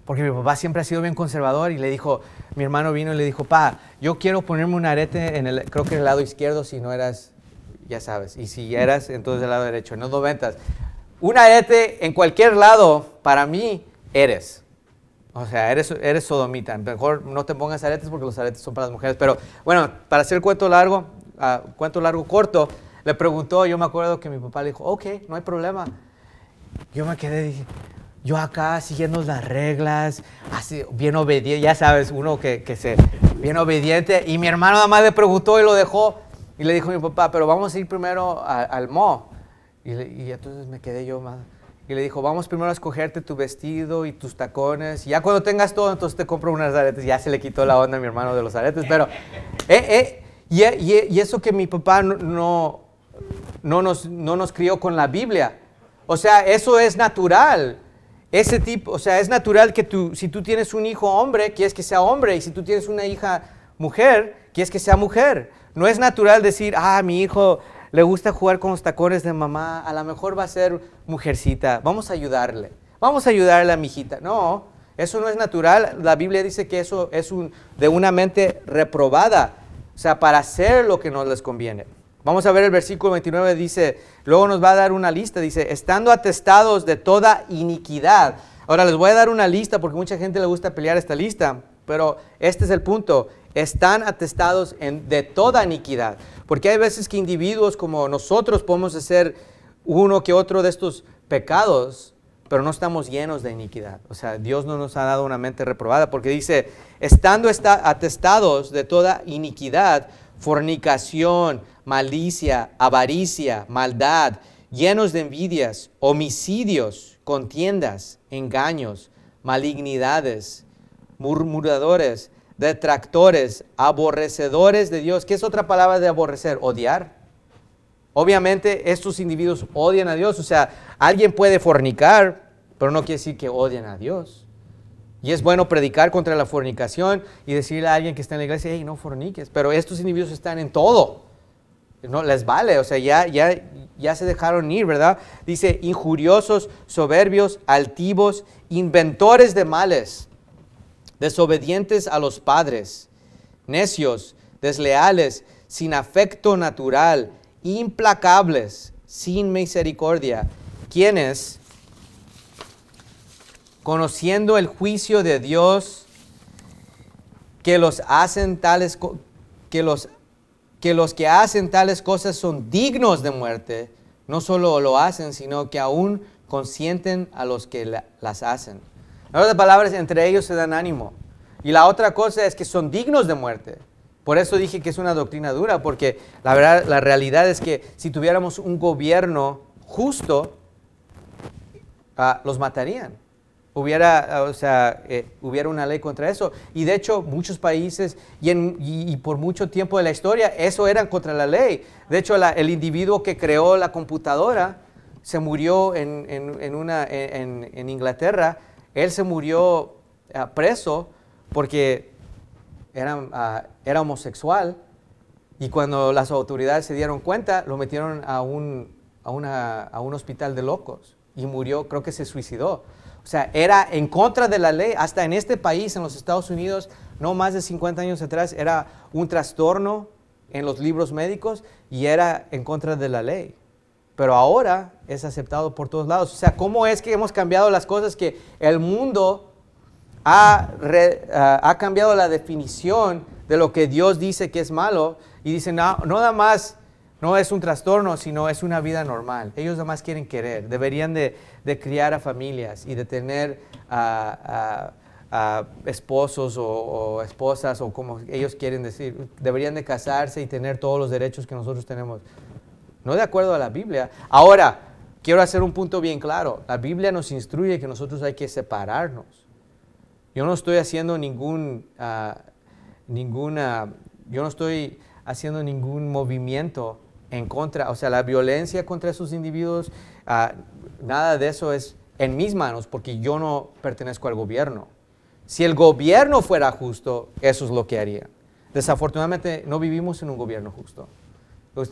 porque mi papá siempre ha sido bien conservador, y le dijo, mi hermano vino y le dijo, pa, yo quiero ponerme un arete en el, creo que en el lado izquierdo, si no eras, ya sabes, y si eras, entonces del lado derecho, en los ventas, Un arete en cualquier lado, para mí, eres. O sea, eres, eres sodomita. Mejor no te pongas aretes porque los aretes son para las mujeres. Pero bueno, para hacer el cuento largo, ah, cuento largo corto, le preguntó, yo me acuerdo que mi papá le dijo, ok, no hay problema. Yo me quedé y dije, yo acá siguiendo las reglas, así, bien obediente, ya sabes, uno que, que se, bien obediente. Y mi hermano nada más le preguntó y lo dejó. Y le dijo a mi papá, pero vamos a ir primero al mo Y, entonces me quedé yo más. Y le dijo, vamos primero a escogerte tu vestido y tus tacones. Y ya cuando tengas todo, entonces te compro unas aretes. Ya se le quitó la onda a mi hermano de los aretes. Pero, eh, eh y, y, eso que mi papá no, nos, no nos crió con la Biblia. O sea, eso es natural ese tipo, o sea, es natural que tú, si tú tienes un hijo hombre, quieres que sea hombre, y si tú tienes una hija mujer, quieres que sea mujer. No es natural decir, ah, mi hijo le gusta jugar con los tacones de mamá, a lo mejor va a ser mujercita, vamos a ayudarle, vamos a ayudarle a mi hijita. No, eso no es natural. La Biblia dice que eso es un, de una mente reprobada, o sea, para hacer lo que no les conviene. Vamos a ver el versículo 29, dice, luego nos va a dar una lista, dice, estando atestados de toda iniquidad. Ahora les voy a dar una lista porque mucha gente le gusta pelear esta lista, pero este es el punto, están atestados de toda iniquidad. Porque hay veces que individuos como nosotros podemos hacer uno que otro de estos pecados, pero no estamos llenos de iniquidad. O sea, Dios no nos ha dado una mente reprobada porque dice, estando está atestados de toda iniquidad, fornicación, malicia, avaricia, maldad, llenos de envidias, homicidios, contiendas, engaños, malignidades, murmuradores, detractores, aborrecedores de Dios. ¿Qué es otra palabra de aborrecer? Odiar. Obviamente estos individuos odian a Dios. O sea, alguien puede fornicar, pero no quiere decir que odien a Dios. Y es bueno predicar contra la fornicación y decirle a alguien que está en la iglesia, hey, no forniques. Pero estos individuos están en todo. No les vale, o sea, ya, ya, ya se dejaron ir, ¿verdad? Dice, injuriosos, soberbios, altivos, inventores de males, desobedientes a los padres, necios, desleales, sin afecto natural, implacables, sin misericordia, quienes conociendo el juicio de Dios que los hacen tales que los que los que hacen tales cosas son dignos de muerte, no solo lo hacen, sino que aún consienten a los que las hacen. En otras palabras, entre ellos se dan ánimo. Y la otra cosa es que son dignos de muerte. Por eso dije que es una doctrina dura, porque la, verdad, la realidad es que si tuviéramos un gobierno justo, ah, los matarían hubiera, o sea, eh, hubiera una ley contra eso. Y de hecho, muchos países y, en, y, por mucho tiempo de la historia, eso eran contra la ley. De hecho, el individuo que creó la computadora se murió en, en, en Inglaterra. Él se murió eh, preso porque era, ah, era homosexual. Y cuando las autoridades se dieron cuenta, lo metieron a un, a, a un hospital de locos y murió, creo que se suicidó. O sea, era en contra de la ley, hasta en este país, en los Estados Unidos, no más de 50 años atrás, era un trastorno en los libros médicos y era en contra de la ley. Pero ahora es aceptado por todos lados. O sea, ¿cómo es que hemos cambiado las cosas que el mundo ha, ah, ha cambiado la definición de lo que Dios dice que es malo? Y dice, no, nada más no es un trastorno, sino es una vida normal. Ellos nomás quieren querer. Deberían de, criar a familias y de tener a, esposos o, esposas o como ellos quieren decir. Deberían de casarse y tener todos los derechos que nosotros tenemos. No de acuerdo a la Biblia. Ahora, quiero hacer un punto bien claro. La Biblia nos instruye que nosotros hay que separarnos. Yo no estoy haciendo ningún, ah, ninguna, yo no estoy haciendo ningún movimiento en contra, o sea, la violencia contra esos individuos, ah, nada de eso es en mis manos porque yo no pertenezco al gobierno. Si el gobierno fuera justo, eso es lo que haría. Desafortunadamente no vivimos en un gobierno justo.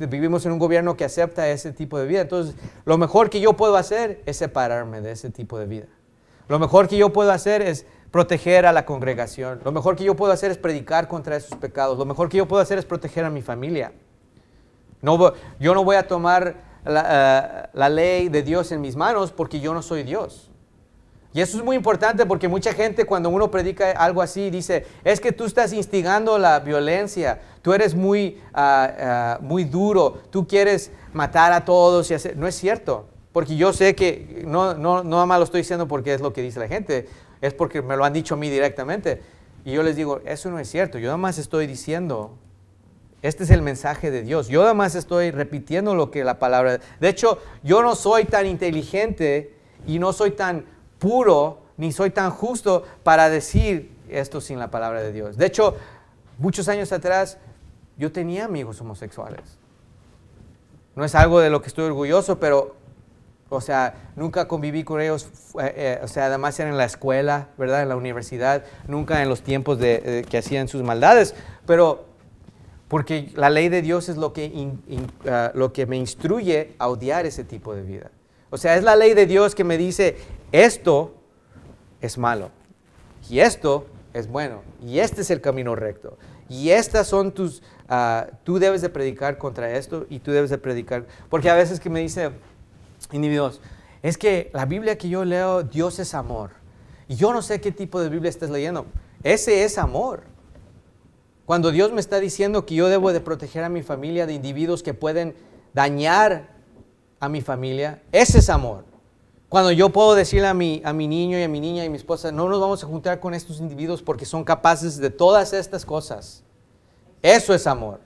vivimos en un gobierno que acepta ese tipo de vida. Entonces, lo mejor que yo puedo hacer es separarme de ese tipo de vida. Lo mejor que yo puedo hacer es proteger a la congregación. Lo mejor que yo puedo hacer es predicar contra esos pecados. Lo mejor que yo puedo hacer es proteger a mi familia. No, yo no voy a tomar eh, la, ley de Dios en mis manos porque yo no soy Dios. Y eso es muy importante porque mucha gente cuando uno predica algo así dice, es que tú estás instigando la violencia, tú eres muy, ah, ah, muy duro, tú quieres matar a todos y hacer... No es cierto, porque yo sé que no, no, no nada más lo estoy diciendo porque es lo que dice la gente, es porque me lo han dicho a mí directamente. Y yo les digo, eso no es cierto, yo nada más estoy diciendo este es el mensaje de Dios. Yo además estoy repitiendo lo que la palabra... De hecho, yo no soy tan inteligente y no soy tan puro, ni soy tan justo para decir esto sin la palabra de Dios. De hecho, muchos años atrás yo tenía amigos homosexuales. No es algo de lo que estoy orgulloso, pero, o sea, nunca conviví con ellos, eh, eh, o sea, además eran en la escuela, ¿verdad? En la universidad, nunca en los tiempos eh, que hacían sus maldades, pero porque la ley de Dios es lo que, ah, lo que me instruye a odiar ese tipo de vida. O sea, es la ley de Dios que me dice, esto es malo, y esto es bueno, y este es el camino recto, y estas son tus, ah, tú debes de predicar contra esto, y tú debes de predicar, porque a veces que me dice individuos, es que la Biblia que yo leo, Dios es amor, y yo no sé qué tipo de Biblia estás leyendo, ese es amor. Cuando Dios me está diciendo que yo debo de proteger a mi familia de individuos que pueden dañar a mi familia, ese es amor. Cuando yo puedo decirle a mi, a mi niño y a mi niña y a mi esposa, no nos vamos a juntar con estos individuos porque son capaces de todas estas cosas. Eso es amor.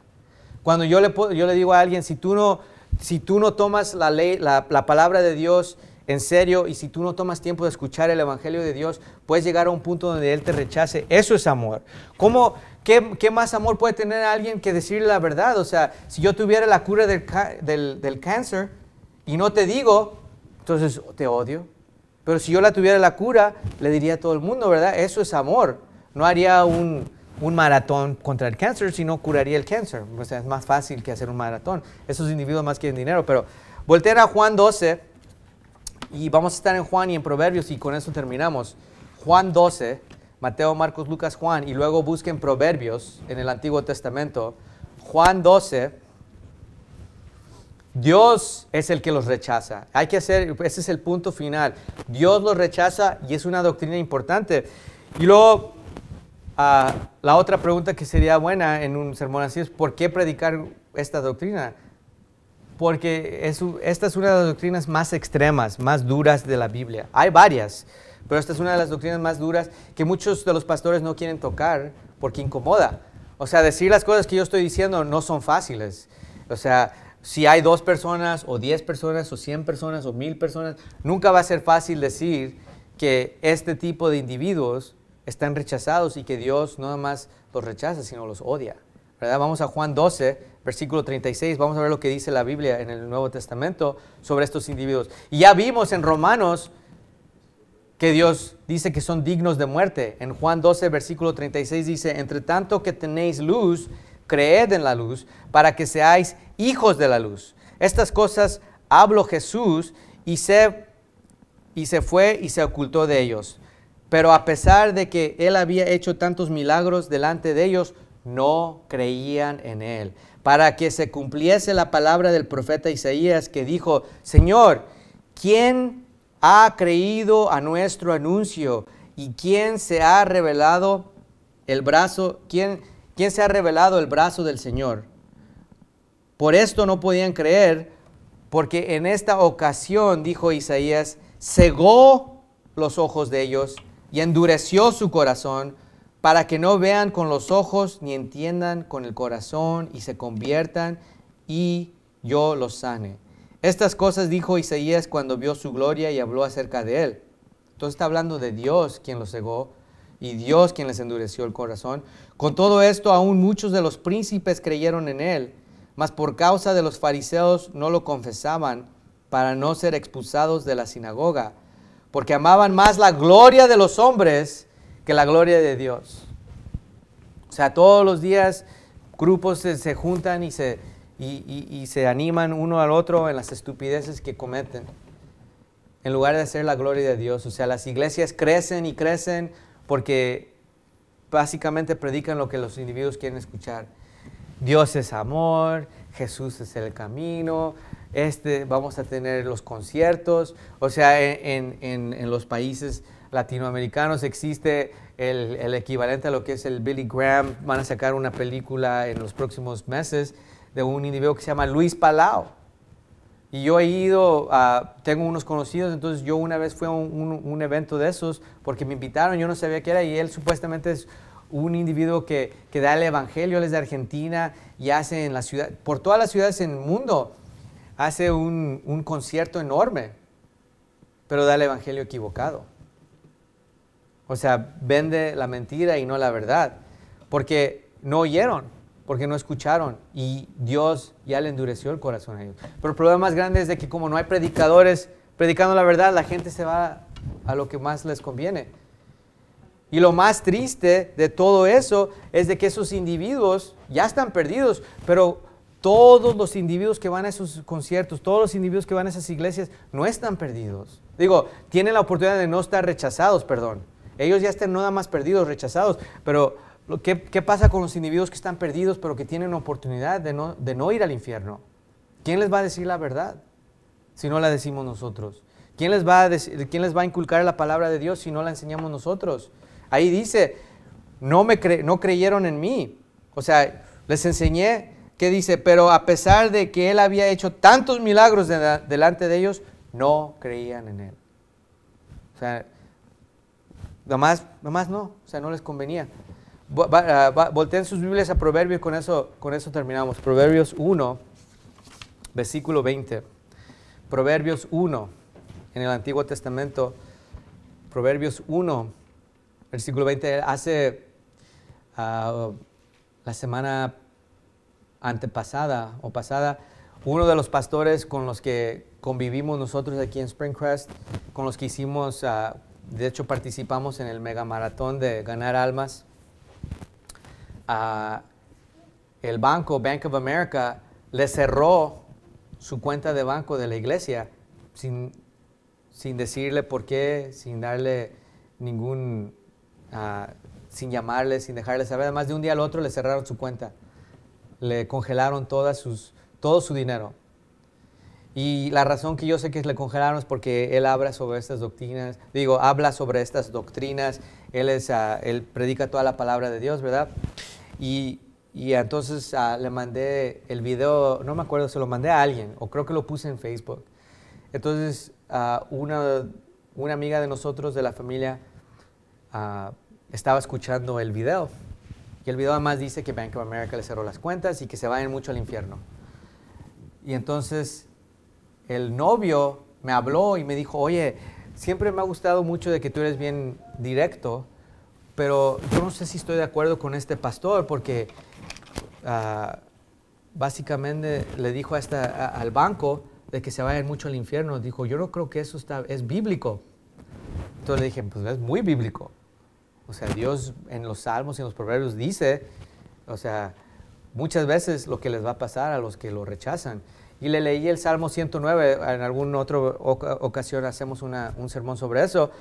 Cuando yo le, yo le digo a alguien, si tú no, si tú no tomas la, ley, la, la palabra de Dios en serio y si tú no tomas tiempo de escuchar el Evangelio de Dios, puedes llegar a un punto donde Él te rechace. Eso es amor. ¿Cómo, ¿Qué, más amor puede tener alguien que decir la verdad? O sea, si yo tuviera la cura del, del, del cáncer y no te digo, entonces te odio. Pero si yo la tuviera la cura, le diría a todo el mundo, ¿verdad? Eso es amor. No haría un, un maratón contra el cáncer, sino curaría el cáncer. O sea, es más fácil que hacer un maratón. Esos individuos más quieren dinero. Pero voltear a Juan 12 y vamos a estar en Juan y en Proverbios y con eso terminamos. Juan 12. Mateo, Marcos, Lucas, Juan, y luego busquen Proverbios en el Antiguo Testamento, Juan 12, Dios es el que los rechaza. Hay que hacer, ese es el punto final. Dios los rechaza y es una doctrina importante. Y luego, ah, la otra pregunta que sería buena en un sermón así es, ¿por qué predicar esta doctrina? Porque esta es una de las doctrinas más extremas, más duras de la Biblia. Hay varias. Pero esta es una de las doctrinas más duras que muchos de los pastores no quieren tocar porque incomoda. O sea, decir las cosas que yo estoy diciendo no son fáciles. O sea, si hay dos personas o diez personas o cien personas o mil personas, nunca va a ser fácil decir que este tipo de individuos están rechazados y que Dios no nada más los rechaza, sino los odia. ¿verdad? Vamos a Juan 12, versículo 36, vamos a ver lo que dice la Biblia en el Nuevo Testamento sobre estos individuos. Y ya vimos en Romanos que Dios dice que son dignos de muerte. En Juan 12, versículo 36 dice, entre tanto que tenéis luz, creed en la luz, para que seáis hijos de la luz. Estas cosas habló Jesús y se, y se fue y se ocultó de ellos. Pero a pesar de que él había hecho tantos milagros delante de ellos, no creían en él. Para que se cumpliese la palabra del profeta Isaías que dijo, Señor, ¿quién ha creído a nuestro anuncio? ¿Y quién se ha revelado el brazo? ¿Quién, se ha revelado el brazo del Señor? Por esto no podían creer, porque en esta ocasión, dijo Isaías, cegó los ojos de ellos y endureció su corazón para que no vean con los ojos ni entiendan con el corazón y se conviertan y yo los sane. Estas cosas dijo Isaías cuando vio su gloria y habló acerca de él. Entonces está hablando de Dios quien lo cegó y Dios quien les endureció el corazón. Con todo esto aún muchos de los príncipes creyeron en él, mas por causa de los fariseos no lo confesaban para no ser expulsados de la sinagoga, porque amaban más la gloria de los hombres que la gloria de Dios. O sea, todos los días grupos se juntan y se, y, se animan uno al otro en las estupideces que cometen, en lugar de hacer la gloria de Dios. O sea, las iglesias crecen y crecen porque básicamente predican lo que los individuos quieren escuchar. Dios es amor, Jesús es el camino, este, vamos a tener los conciertos, o sea, e, en, los países latinoamericanos existe el, equivalente a lo que es el Billy Graham, van a sacar una película en los próximos meses de un individuo que se llama Luis Palao Y yo he ido, a tengo unos conocidos, entonces yo una vez fui a un, evento de esos porque me invitaron, yo no sabía qué era y él supuestamente es un individuo que, da el evangelio, él es de Argentina y hace en la ciudad, por todas las ciudades en el mundo, hace un, un concierto enorme, pero da el evangelio equivocado. O sea, vende la mentira y no la verdad, porque no oyeron porque no escucharon y Dios ya le endureció el corazón a ellos. Pero el problema más grande es de que como no hay predicadores predicando la verdad, la gente se va a lo que más les conviene. Y lo más triste de todo eso es de que esos individuos ya están perdidos, pero todos los individuos que van a esos conciertos, todos los individuos que van a esas iglesias, no están perdidos. Digo, tienen la oportunidad de no estar rechazados, perdón. Ellos ya están nada más perdidos, rechazados, pero ¿Qué, pasa con los individuos que están perdidos pero que tienen oportunidad de no, ir al infierno? ¿Quién les va a decir la verdad si no la decimos nosotros? ¿Quién les va a, inculcar la palabra de Dios si no la enseñamos nosotros? Ahí dice, no, me creyeron en mí. O sea, les enseñé ¿qué dice, pero a pesar de que él había hecho tantos milagros delante de ellos, no creían en él. O sea, nomás, nomás no, o sea, no les convenía. Ah, volteen sus Biblias a Proverbios, con eso, con eso terminamos. Proverbios 1, versículo 20. Proverbios 1, en el Antiguo Testamento, Proverbios 1, versículo 20, hace ah, la semana antepasada o pasada, uno de los pastores con los que convivimos nosotros aquí en Springcrest, con los que hicimos, ah, de hecho participamos en el mega maratón de ganar almas, el banco Bank of America le cerró su cuenta de banco de la iglesia sin, decirle por qué, sin darle ningún, ah, sin llamarle, sin dejarle saber. Además, de un día al otro le cerraron su cuenta, le congelaron todas sus, todo su dinero. Y la razón que yo sé que le congelaron es porque él habla sobre estas doctrinas, digo, habla sobre estas doctrinas, él, es, ah, él predica toda la palabra de Dios, ¿verdad? Y, entonces ah, le mandé el video, no me acuerdo, se lo mandé a alguien, o creo que lo puse en Facebook. Entonces, ah, una, amiga de nosotros, de la familia, ah, estaba escuchando el video. Y el video además dice que Bank of America le cerró las cuentas y que se vayan mucho al infierno. Y entonces el novio me habló y me dijo, oye, siempre me ha gustado mucho de que tú eres bien directo pero yo no sé si estoy de acuerdo con este pastor porque ah, básicamente le dijo a al banco de que se vayan mucho al infierno. Dijo, yo no creo que eso está, es bíblico. Entonces le dije, pues es muy bíblico. O sea, Dios en los salmos y en los proverbios dice, o sea, muchas veces lo que les va a pasar a los que lo rechazan. Y le leí el Salmo 109, en alguna otra ocasión hacemos un sermón sobre eso,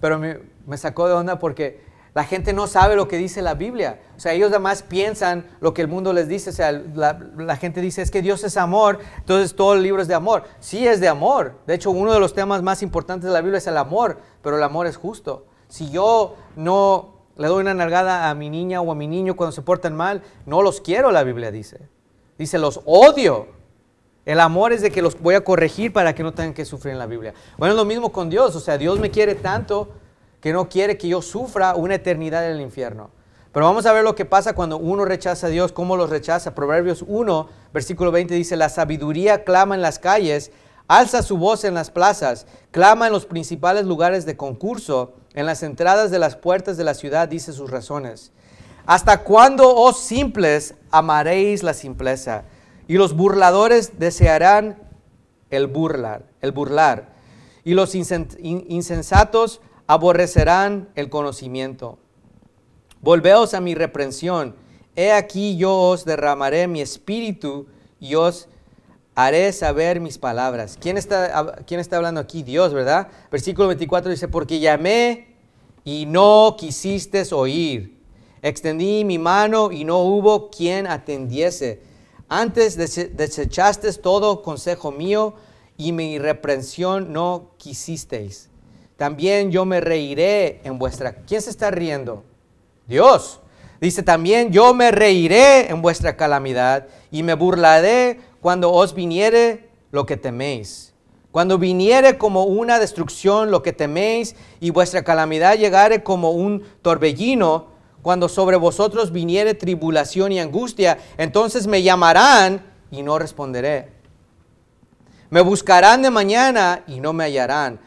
pero me, me sacó de onda porque la gente no sabe lo que dice la Biblia. O sea, ellos además piensan lo que el mundo les dice. O sea, la, gente dice es que Dios es amor, entonces todo el libro es de amor. Sí es de amor. De hecho, uno de los temas más importantes de la Biblia es el amor, pero el amor es justo. Si yo no le doy una nalgada a mi niña o a mi niño cuando se portan mal, no los quiero, la Biblia dice. Dice, los odio. El amor es de que los voy a corregir para que no tengan que sufrir en la Biblia. Bueno, es lo mismo con Dios. O sea, Dios me quiere tanto no quiere que yo sufra una eternidad en el infierno. Pero vamos a ver lo que pasa cuando uno rechaza a Dios, cómo los rechaza. Proverbios 1, versículo 20 dice, la sabiduría clama en las calles, alza su voz en las plazas, clama en los principales lugares de concurso, en las entradas de las puertas de la ciudad, dice sus razones. ¿Hasta cuándo, oh simples, amaréis la simpleza? Y los burladores desearán el burlar, el burlar. Y los insensatos aborrecerán el conocimiento. Volveos a mi reprensión. He aquí yo os derramaré mi espíritu y os haré saber mis palabras. ¿Quién está, ¿Quién está hablando aquí? Dios, ¿verdad? Versículo 24 dice, porque llamé y no quisiste oír. Extendí mi mano y no hubo quien atendiese. Antes desechaste todo consejo mío y mi reprensión no quisisteis. También yo me reiré en vuestra... ¿Quién se está riendo? Dios. Dice también, yo me reiré en vuestra calamidad y me burlaré cuando os viniere lo que teméis. Cuando viniere como una destrucción lo que teméis y vuestra calamidad llegare como un torbellino, cuando sobre vosotros viniere tribulación y angustia, entonces me llamarán y no responderé. Me buscarán de mañana y no me hallarán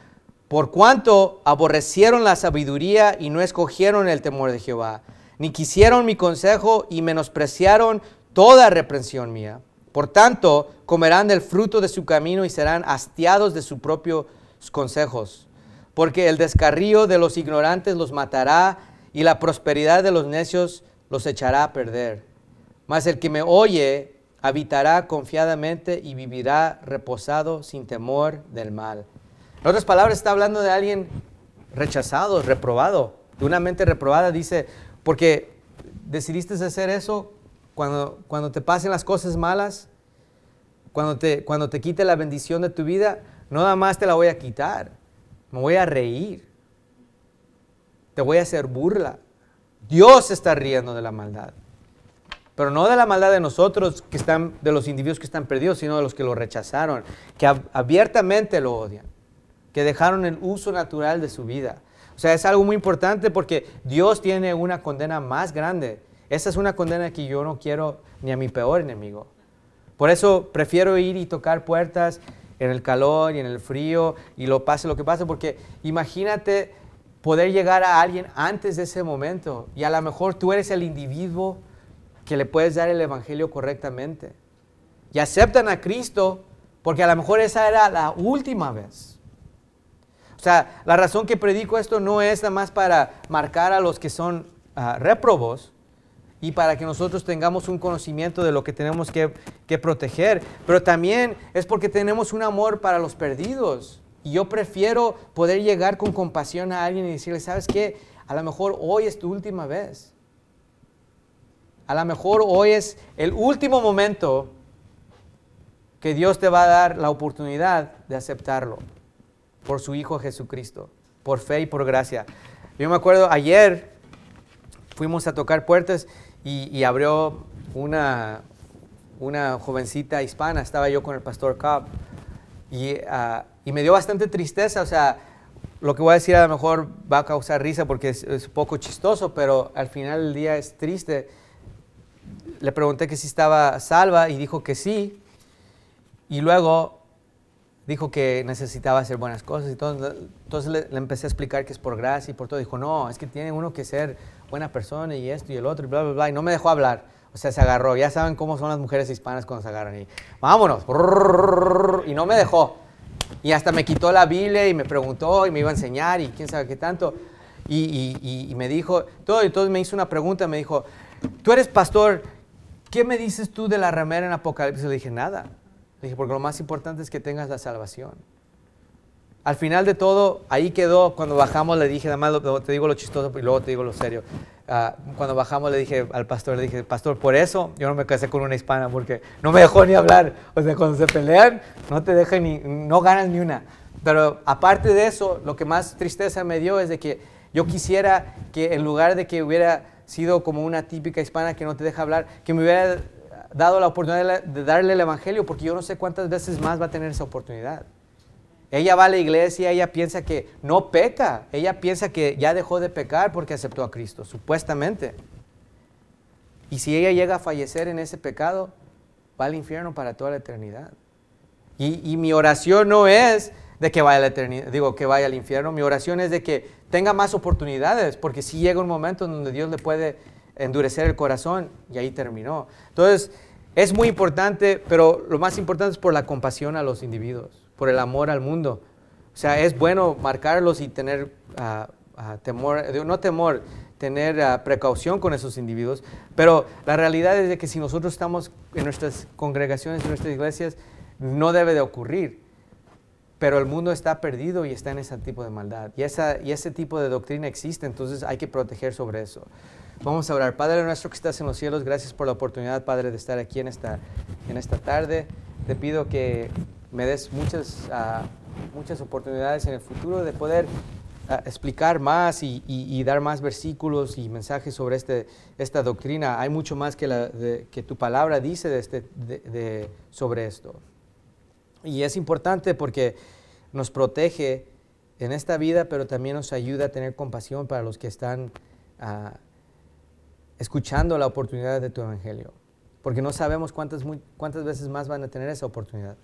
por cuanto aborrecieron la sabiduría y no escogieron el temor de Jehová, ni quisieron mi consejo y menospreciaron toda reprensión mía. Por tanto, comerán del fruto de su camino y serán hastiados de sus propios consejos. Porque el descarrío de los ignorantes los matará y la prosperidad de los necios los echará a perder. Mas el que me oye habitará confiadamente y vivirá reposado sin temor del mal. En otras palabras, está hablando de alguien rechazado, reprobado, de una mente reprobada. Dice, porque decidiste hacer eso cuando, cuando te pasen las cosas malas, cuando te, cuando te quite la bendición de tu vida, no nada más te la voy a quitar, me voy a reír, te voy a hacer burla. Dios está riendo de la maldad, pero no de la maldad de nosotros, que están, de los individuos que están perdidos, sino de los que lo rechazaron, que abiertamente lo odian que dejaron el uso natural de su vida. O sea, es algo muy importante porque Dios tiene una condena más grande. Esa es una condena que yo no quiero ni a mi peor enemigo. Por eso prefiero ir y tocar puertas en el calor y en el frío y lo pase lo que pase, porque imagínate poder llegar a alguien antes de ese momento y a lo mejor tú eres el individuo que le puedes dar el evangelio correctamente. Y aceptan a Cristo porque a lo mejor esa era la última vez o sea, la razón que predico esto no es nada más para marcar a los que son ah, réprobos y para que nosotros tengamos un conocimiento de lo que tenemos que, que proteger, pero también es porque tenemos un amor para los perdidos. Y yo prefiero poder llegar con compasión a alguien y decirle, ¿sabes qué? A lo mejor hoy es tu última vez. A lo mejor hoy es el último momento que Dios te va a dar la oportunidad de aceptarlo por su Hijo Jesucristo, por fe y por gracia. Yo me acuerdo, ayer fuimos a tocar puertas y, abrió una, una jovencita hispana, estaba yo con el pastor Cobb, ah, y, me dio bastante tristeza, o sea, lo que voy a decir a lo mejor va a causar risa porque es, un poco chistoso, pero al final el día es triste. Le pregunté que si estaba salva y dijo que sí, y luego dijo que necesitaba hacer buenas cosas y todo. Entonces le, empecé a explicar que es por gracia y por todo. Dijo, no, es que tiene uno que ser buena persona y esto y el otro y bla, bla, bla. Y no me dejó hablar. O sea, se agarró. Ya saben cómo son las mujeres hispanas cuando se agarran. Y vámonos. Y no me dejó. Y hasta me quitó la biblia y me preguntó y me iba a enseñar y quién sabe qué tanto. Y, y me dijo, todo, y entonces me hizo una pregunta, me dijo, tú eres pastor, ¿qué me dices tú de la ramera en Apocalipsis? Le dije, nada. Le dije, porque lo más importante es que tengas la salvación. Al final de todo, ahí quedó, cuando bajamos le dije, nada más te digo lo chistoso y luego te digo lo serio. Ah, cuando bajamos le dije al pastor, le dije, pastor, por eso yo no me casé con una hispana, porque no me dejó ni hablar. O sea, cuando se pelean, no te dejan ni, no ganas ni una. Pero aparte de eso, lo que más tristeza me dio es de que yo quisiera que en lugar de que hubiera sido como una típica hispana que no te deja hablar, que me hubiera dado la oportunidad de darle el Evangelio, porque yo no sé cuántas veces más va a tener esa oportunidad. Ella va a la iglesia, ella piensa que no peca, ella piensa que ya dejó de pecar porque aceptó a Cristo, supuestamente. Y si ella llega a fallecer en ese pecado, va al infierno para toda la eternidad. Y, mi oración no es de que vaya la eternidad, digo que vaya al infierno, mi oración es de que tenga más oportunidades, porque si llega un momento en donde Dios le puede endurecer el corazón y ahí terminó. Entonces, es muy importante, pero lo más importante es por la compasión a los individuos, por el amor al mundo. O sea, es bueno marcarlos y tener ah, ah, temor, no temor, tener ah, precaución con esos individuos, pero la realidad es de que si nosotros estamos en nuestras congregaciones, en nuestras iglesias, no debe de ocurrir. Pero el mundo está perdido y está en ese tipo de maldad. Y, y ese tipo de doctrina existe, entonces hay que proteger sobre eso. Vamos a orar. Padre nuestro que estás en los cielos, gracias por la oportunidad, Padre, de estar aquí en esta, en esta tarde. Te pido que me des muchas, ah, muchas oportunidades en el futuro de poder ah, explicar más y, dar más versículos y mensajes sobre este, esta doctrina. Hay mucho más que, que tu palabra dice de este, sobre esto. Y es importante porque nos protege en esta vida, pero también nos ayuda a tener compasión para los que están... Ah, escuchando la oportunidad de tu evangelio, porque no sabemos cuántas, veces más van a tener esa oportunidad.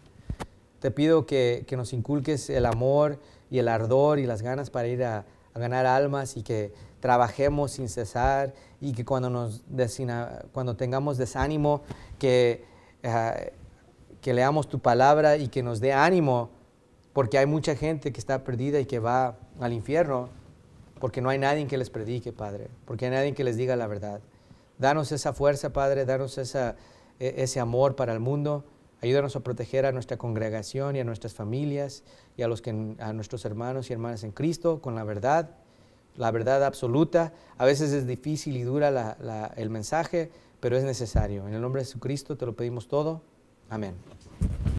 Te pido que, nos inculques el amor y el ardor y las ganas para ir a, ganar almas y que trabajemos sin cesar y que cuando, nos cuando tengamos desánimo, que, eh, que leamos tu palabra y que nos dé ánimo, porque hay mucha gente que está perdida y que va al infierno porque no hay nadie que les predique, Padre, porque hay nadie que les diga la verdad. Danos esa fuerza, Padre, danos e, ese amor para el mundo. Ayúdanos a proteger a nuestra congregación y a nuestras familias y a, los que, a nuestros hermanos y hermanas en Cristo con la verdad, la verdad absoluta. A veces es difícil y dura el mensaje, pero es necesario. En el nombre de Jesucristo te lo pedimos todo. Amén.